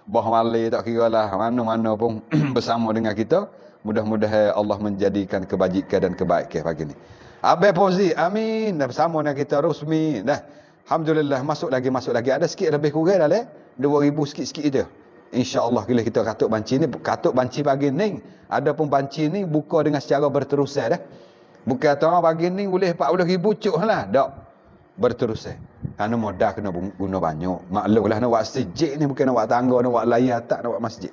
boh mali tak kiralah mana-mana pun bersama dengan kita. Mudah-mudahan Allah menjadikan kebajikan dan kebaikan pagi ni. Abai Fauzi, amin. bersama dengan kita Rusmi dah. Alhamdulillah masuk lagi masuk lagi ada sikit lebih kurang dah leh 2000 sikit-sikit je. Insya-Allah bila ya. kita katuk banci ni katuk banci pagi ni ada adapun banci ni buka dengan secara berterusan dah. Eh. Bukan kata orang pagi ni boleh 40 ribu cuk lah. Tak. Berterusan. Kerana modal kena guna banyak. maklumlah lah nak buat sejik ni. Bukan nak buat tangga, nak buat layar tak, nak buat masjid.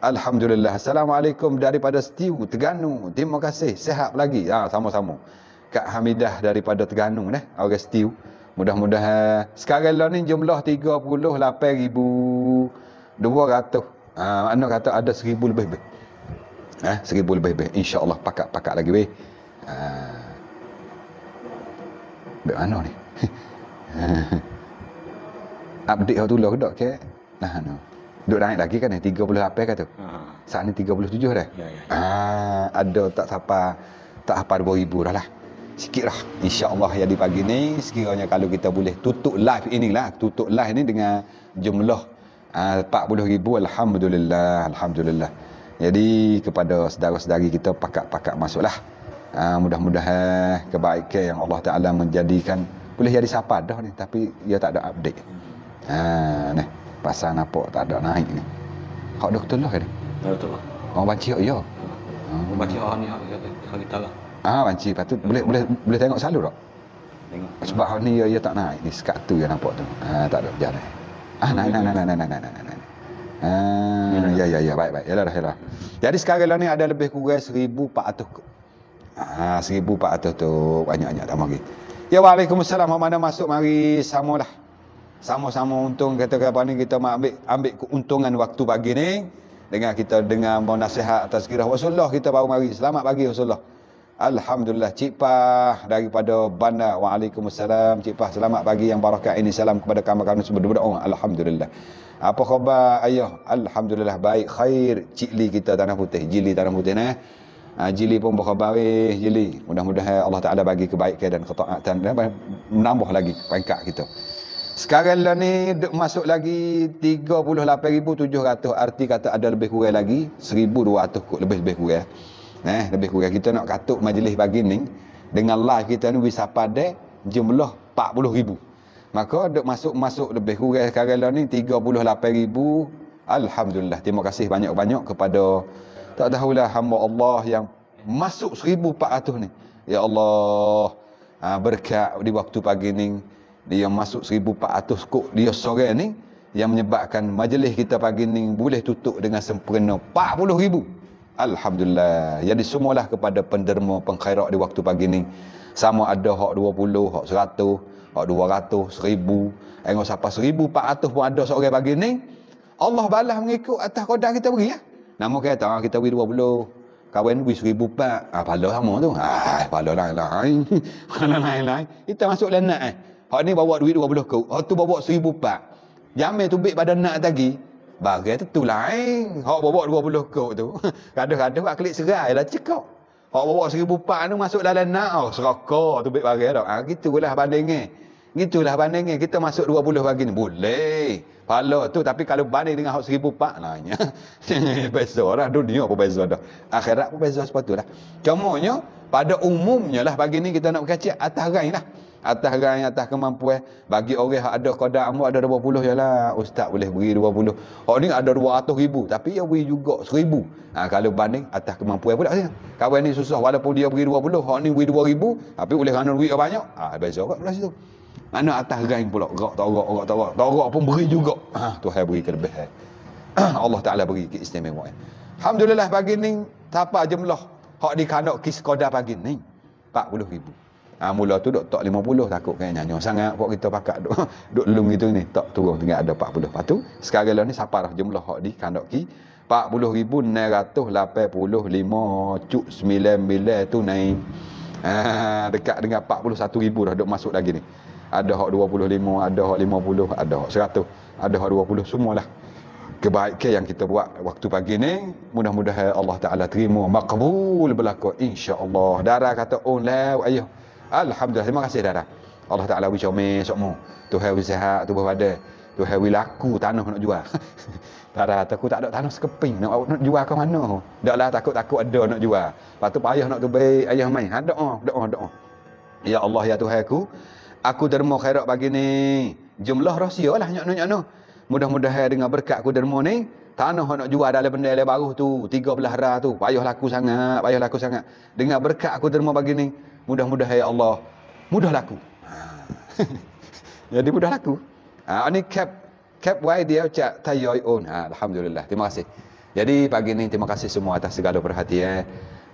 Alhamdulillah. Assalamualaikum daripada Setiu, Terganu. Terima kasih. Sehat lagi. Ha, sama-sama. Kak Hamidah daripada Terganu ni. Eh. Orang okay, Mudah-mudahan sekarang lah ni jumlah 38,200. Ha, anak kata ada 1,000 lebih. Ha, -lebih. Ha, 1,000 lebih. -lebih. InsyaAllah pakat-pakat lagi. Weh. Ha, Dek mana ni? Update hotul lah, lah dok ke? Nah, no. Duk naik lagi kan 30 eh? apa kata tu? Ha. Saat ni 37 dah. Ya, ya, ya. Ah, ada tak sampai tak apa 2000 dah lah sikit lah insyaAllah yang di pagi ni sekiranya kalau kita boleh tutup live inilah tutup live ni dengan jumlah ah, uh, 40 ribu Alhamdulillah Alhamdulillah jadi kepada saudara-saudari kita pakat-pakat masuklah uh, mudah-mudahan kebaikan yang Allah Ta'ala menjadikan boleh jadi siapa dah ni tapi dia tak ada update uh, ni pasal nampak tak ada naik ni Kau doktor lah kan? doktor lah orang baca ya? orang baca orang ni kita lah Ah ha, banci patut boleh, hmm. boleh boleh boleh tengok selalu tak? Tengok. Sebab hari ni ia, ya, ya tak naik ni sekat tu yang nampak tu. Ah ha, tak ada jalan. Ah naik naik naik naik naik naik naik. Ah, ya, ya, ya, baik, baik. Yalah, yalah. Jadi sekarang lah ni ada lebih kurang 1,400 tu. Ah, 1,400 tu. Banyak-banyak tak mari. Ya, waalaikumsalam. Mak mana masuk, mari sama lah. Sama-sama untung. Kata kata ni kita ambil, ambil keuntungan waktu pagi ni. Dengan kita dengan bau nasihat atas kira Rasulullah. Kita baru mari. Selamat pagi Rasulullah. Alhamdulillah Cik Pah daripada bandar. Waalaikumsalam Cik Pah. Selamat pagi yang barakah ini. Salam kepada kamu-kamu semua. Dua-dua orang. Alhamdulillah. Apa khabar ayah? Alhamdulillah baik. Khair Cik Li kita Tanah Putih. Jili Tanah Putih ni. Ah, Jili pun berkhabar eh. Jili. Mudah-mudahan Allah Ta'ala bagi kebaikan dan ketaatan. Menambah lagi pangkat kita. Sekarang lah ni masuk lagi 38,700. Arti kata ada lebih kurang lagi. 1,200 kot lebih-lebih kurang. Eh, lebih kurang kita nak katuk majlis pagi ni dengan live kita ni bisa pada jumlah 40 ribu. Maka duk masuk-masuk lebih kurang sekarang lah ni 38 ribu. Alhamdulillah. Terima kasih banyak-banyak kepada tak tahulah hamba Allah yang masuk 1400 ni. Ya Allah. Ha, berkat di waktu pagi ni dia masuk 1400 kok dia sore ni yang menyebabkan majlis kita pagi ni boleh tutup dengan sempurna 40 ribu. Alhamdulillah. Jadi semualah kepada penderma pengkhairat di waktu pagi ni. Sama ada hak 20, hak 100, hak 200, 1000. Engkau siapa 1400 pun ada seorang pagi ni. Allah balas mengikut atas kodang kita beri ya. Nama kata ah, kita beri 20. Kawan beri seribu pak. Ah pala sama tu. Ah pala lain lain. Pala lain lain. Kita masuk lenak eh. Hak ni bawa duit dua puluh kau. Hak tu bawa seribu pak. Jamil tu baik pada nak tadi. Bagai tu tu lain. Hak bawa puluh kok tu. Kadang-kadang buat klik serai lah cekak. Hak bawa 1000 pak tu masuk dalam nak oh, serakah tu baik bagai dak. Ha gitulah bandingnya. Gitulah bandingnya. Kita masuk 20 bagi ni boleh. Pala tu tapi kalau banding dengan hak 1000 pak lainnya. Beza lah dunia apa beza dah. Akhirat pun beza sepatutlah. Cuma nya pada umumnya lah bagi ni kita nak berkaca atas rai lah atas gerang atas kemampuan bagi orang yang ada kodak amuk ada 20 ya lah ustaz boleh beri puluh. orang oh, ini ada dua 200 ribu tapi ia beri juga seribu. ha, kalau banding atas kemampuan pula saya kawan ni susah walaupun dia beri 20 orang ni beri ribu, tapi boleh kerana duit banyak ha, beza orang pula situ mana atas gerang pula gerak tak gerak gerak tak gerak tak gerak pun beri juga ha, Tuhan beri kelebihan Allah Ta'ala beri keistimewaan istimewa. Alhamdulillah pagi ini tapa jumlah hak dikanak kis koda pagi ini ni puluh ribu Ha, mula tu duk tok 50 takut kan nyanyo sangat buat kita pakak duk duk lelum gitu ni tok turun tinggal ada 40 lepas tu sekarang lah ni siapa dah jumlah hak di kandok ki 40,985 cuk 99 tu naik ha, dekat dengan 41,000 dah duk masuk lagi ni ada hak 25 ada hak 50 ada hak 100 ada hak 20 semualah kebaikan yang kita buat waktu pagi ni mudah-mudahan Allah Ta'ala terima makbul insya Allah darah kata oh lew Alhamdulillah. Terima kasih darah. Allah Ta'ala wish you may sokmu. Tuhan wish sehat, tubuh badan. Tuhan wish laku tanah nak jual. tak ada, aku tak ada tanah sekeping nak, nak jual ke mana. Daklah takut-takut ada nak jual. Lepas tu payah nak tubai ayah main. Ha, doa, doa, doa. Ya Allah, ya Tuhan aku. Aku derma khairat pagi ni. Jumlah rahsia lah, nyak nyak nyak Mudah-mudahan dengan berkat aku derma ni. Tanah nak jual dalam benda yang baru tu. Tiga belah rah tu. Payah laku sangat, payah laku sangat. Dengan berkat aku derma pagi ni mudah mudah ya Allah mudah laku ah. jadi mudah laku Ah, ini cap cap why dia cak tayoy on ha, alhamdulillah terima kasih jadi pagi ini terima kasih semua atas segala perhatian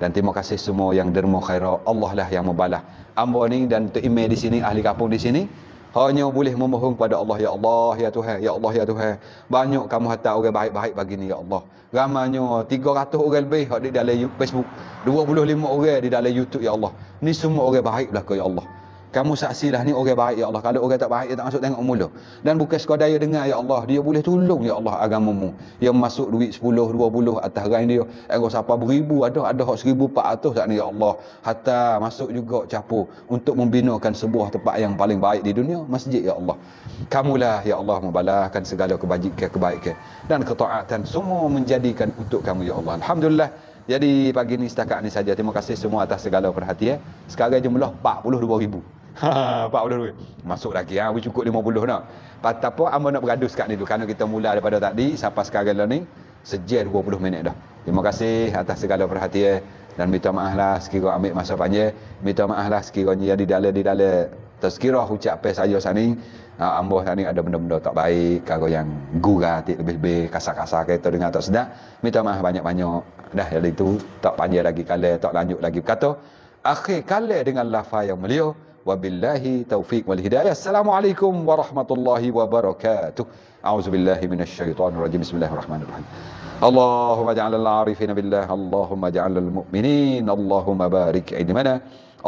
dan terima kasih semua yang dermo khairah Allah lah yang membalah ambo ni dan tu email di sini ahli kampung di sini hanya boleh memohon kepada Allah ya Allah ya Tuhan ya Allah ya Tuhan banyak kamu hantar orang baik-baik bagi ni ya Allah ramanya 300 orang lebih di dalam Facebook 25 orang di dalam YouTube ya Allah ni semua orang baik belaka ya Allah kamu saksilah ni orang baik ya Allah. Kalau orang tak baik dia tak masuk tengok mula. Dan bukan sekadar dia dengar ya Allah, dia boleh tolong ya Allah agamamu. Dia masuk duit 10, 20 atas rai dia. Engkau siapa beribu ada ada hak 1400 sat ni ya Allah. Hatta masuk juga capur untuk membinakan sebuah tempat yang paling baik di dunia, masjid ya Allah. Kamulah ya Allah membalaskan segala kebajikan kebaikan dan ketaatan semua menjadikan untuk kamu ya Allah. Alhamdulillah. Jadi pagi ni setakat ni saja. Terima kasih semua atas segala perhatian. Sekarang jumlah 42,000. Ha, 40 duit. Masuk lagi ha, ah. we cukup 50 nak. Lepas apa, ambo nak bergaduh sekat ni tu. Kerana kita mula daripada tadi, sampai sekarang learning, sejak 20 minit dah. Terima kasih atas segala perhatian. Dan minta maaf lah, sekiranya ambil masa panjang. Minta maaf lah, sekiranya yang di dalam, di dalam. Terskira ucap pes saya sana ni. Ah, ambo sana ada benda-benda tak baik. Kalau yang gura, lebih-lebih kasar-kasar kita dengar tak sedap. Minta maaf banyak-banyak. Dah dari itu, tak panjang lagi kali, tak lanjut lagi. Kata, akhir kali dengan lafaz yang beliau, wabillahi taufiq wal hidayah. Assalamualaikum warahmatullahi wabarakatuh. A'udzu billahi minasyaitonir rajim. Bismillahirrahmanirrahim. Allahumma ja'alal 'arifina billah, Allahumma ja'alal mu'minin, Allahumma barik 'indana,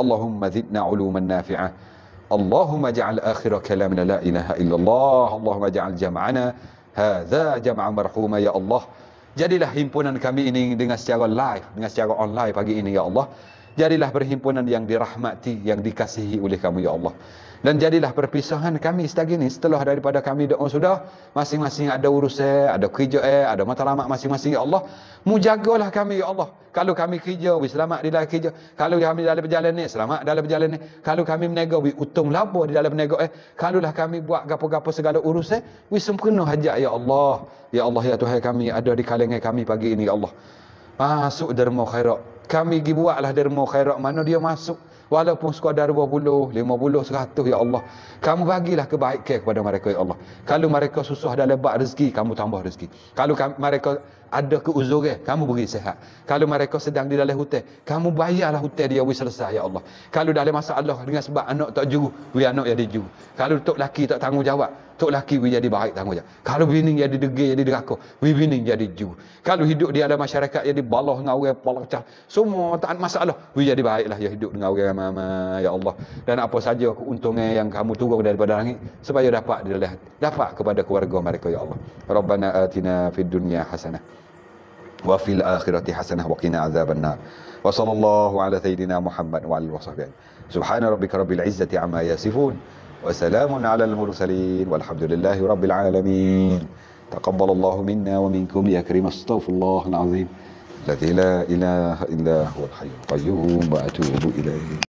Allahumma zidna 'uluman nafi'ah. Allahumma ja'al akhir kalamina la ilaha illallah, Allahumma ja'al jam'ana hadza jam'a marhuma ya Allah. Jadilah himpunan kami ini dengan secara live, dengan secara online pagi ini ya Allah jadilah perhimpunan yang dirahmati yang dikasihi oleh kamu ya Allah dan jadilah perpisahan kami setiap ini setelah daripada kami doa sudah masing-masing ada urusan ada kerja eh ada matlamat masing-masing ya Allah mujagalah kami ya Allah kalau kami kerja we selamat di dalam kerja kalau kami dalam berjalan ni selamat dalam berjalan ni kalau kami berniaga we untung lapo di dalam berniaga eh lah kami buat gapo-gapo segala urusan we sempurna hajat ya Allah ya Allah ya Tuhan kami ada di kalengan kami pagi ini ya Allah masuk derma khairat kami pergi buatlah derma khairat mana dia masuk walaupun sekadar 20 50 100 ya Allah kamu bagilah kebaikan kepada mereka ya Allah kalau mereka susah dan lebat rezeki kamu tambah rezeki kalau mereka ada keuzuran kamu beri sehat kalau mereka sedang di dalam hutan kamu bayarlah hutan dia wis selesai ya Allah kalau dalam masalah dengan sebab anak tak juru beri anak yang dia juru kalau tok laki tak tanggungjawab Tok laki we jadi baik tanggung je. Kalau bini jadi degil, jadi deraka. We bini jadi ju. Kalau hidup di ada masyarakat jadi baloh dengan orang pala pecah. Semua tak ada masalah. We jadi baiklah ya hidup dengan orang mama ya Allah. Dan apa saja keuntungan yang kamu turun daripada langit supaya dapat dilihat. Dapat kepada keluarga mereka ya Allah. Rabbana atina fid dunya hasanah wa fil akhirati hasanah wa qina azaban nar. Wa sallallahu ala sayidina Muhammad wa alihi wa sahbihi. Subhana rabbika rabbil izzati amma yasifun. وسلام على المرسلين والحمد لله رب العالمين تقبل الله منا ومنكم يا كريم استغفر الله العظيم الذي لا إله إلا هو الحي القيوم وأتوب إليه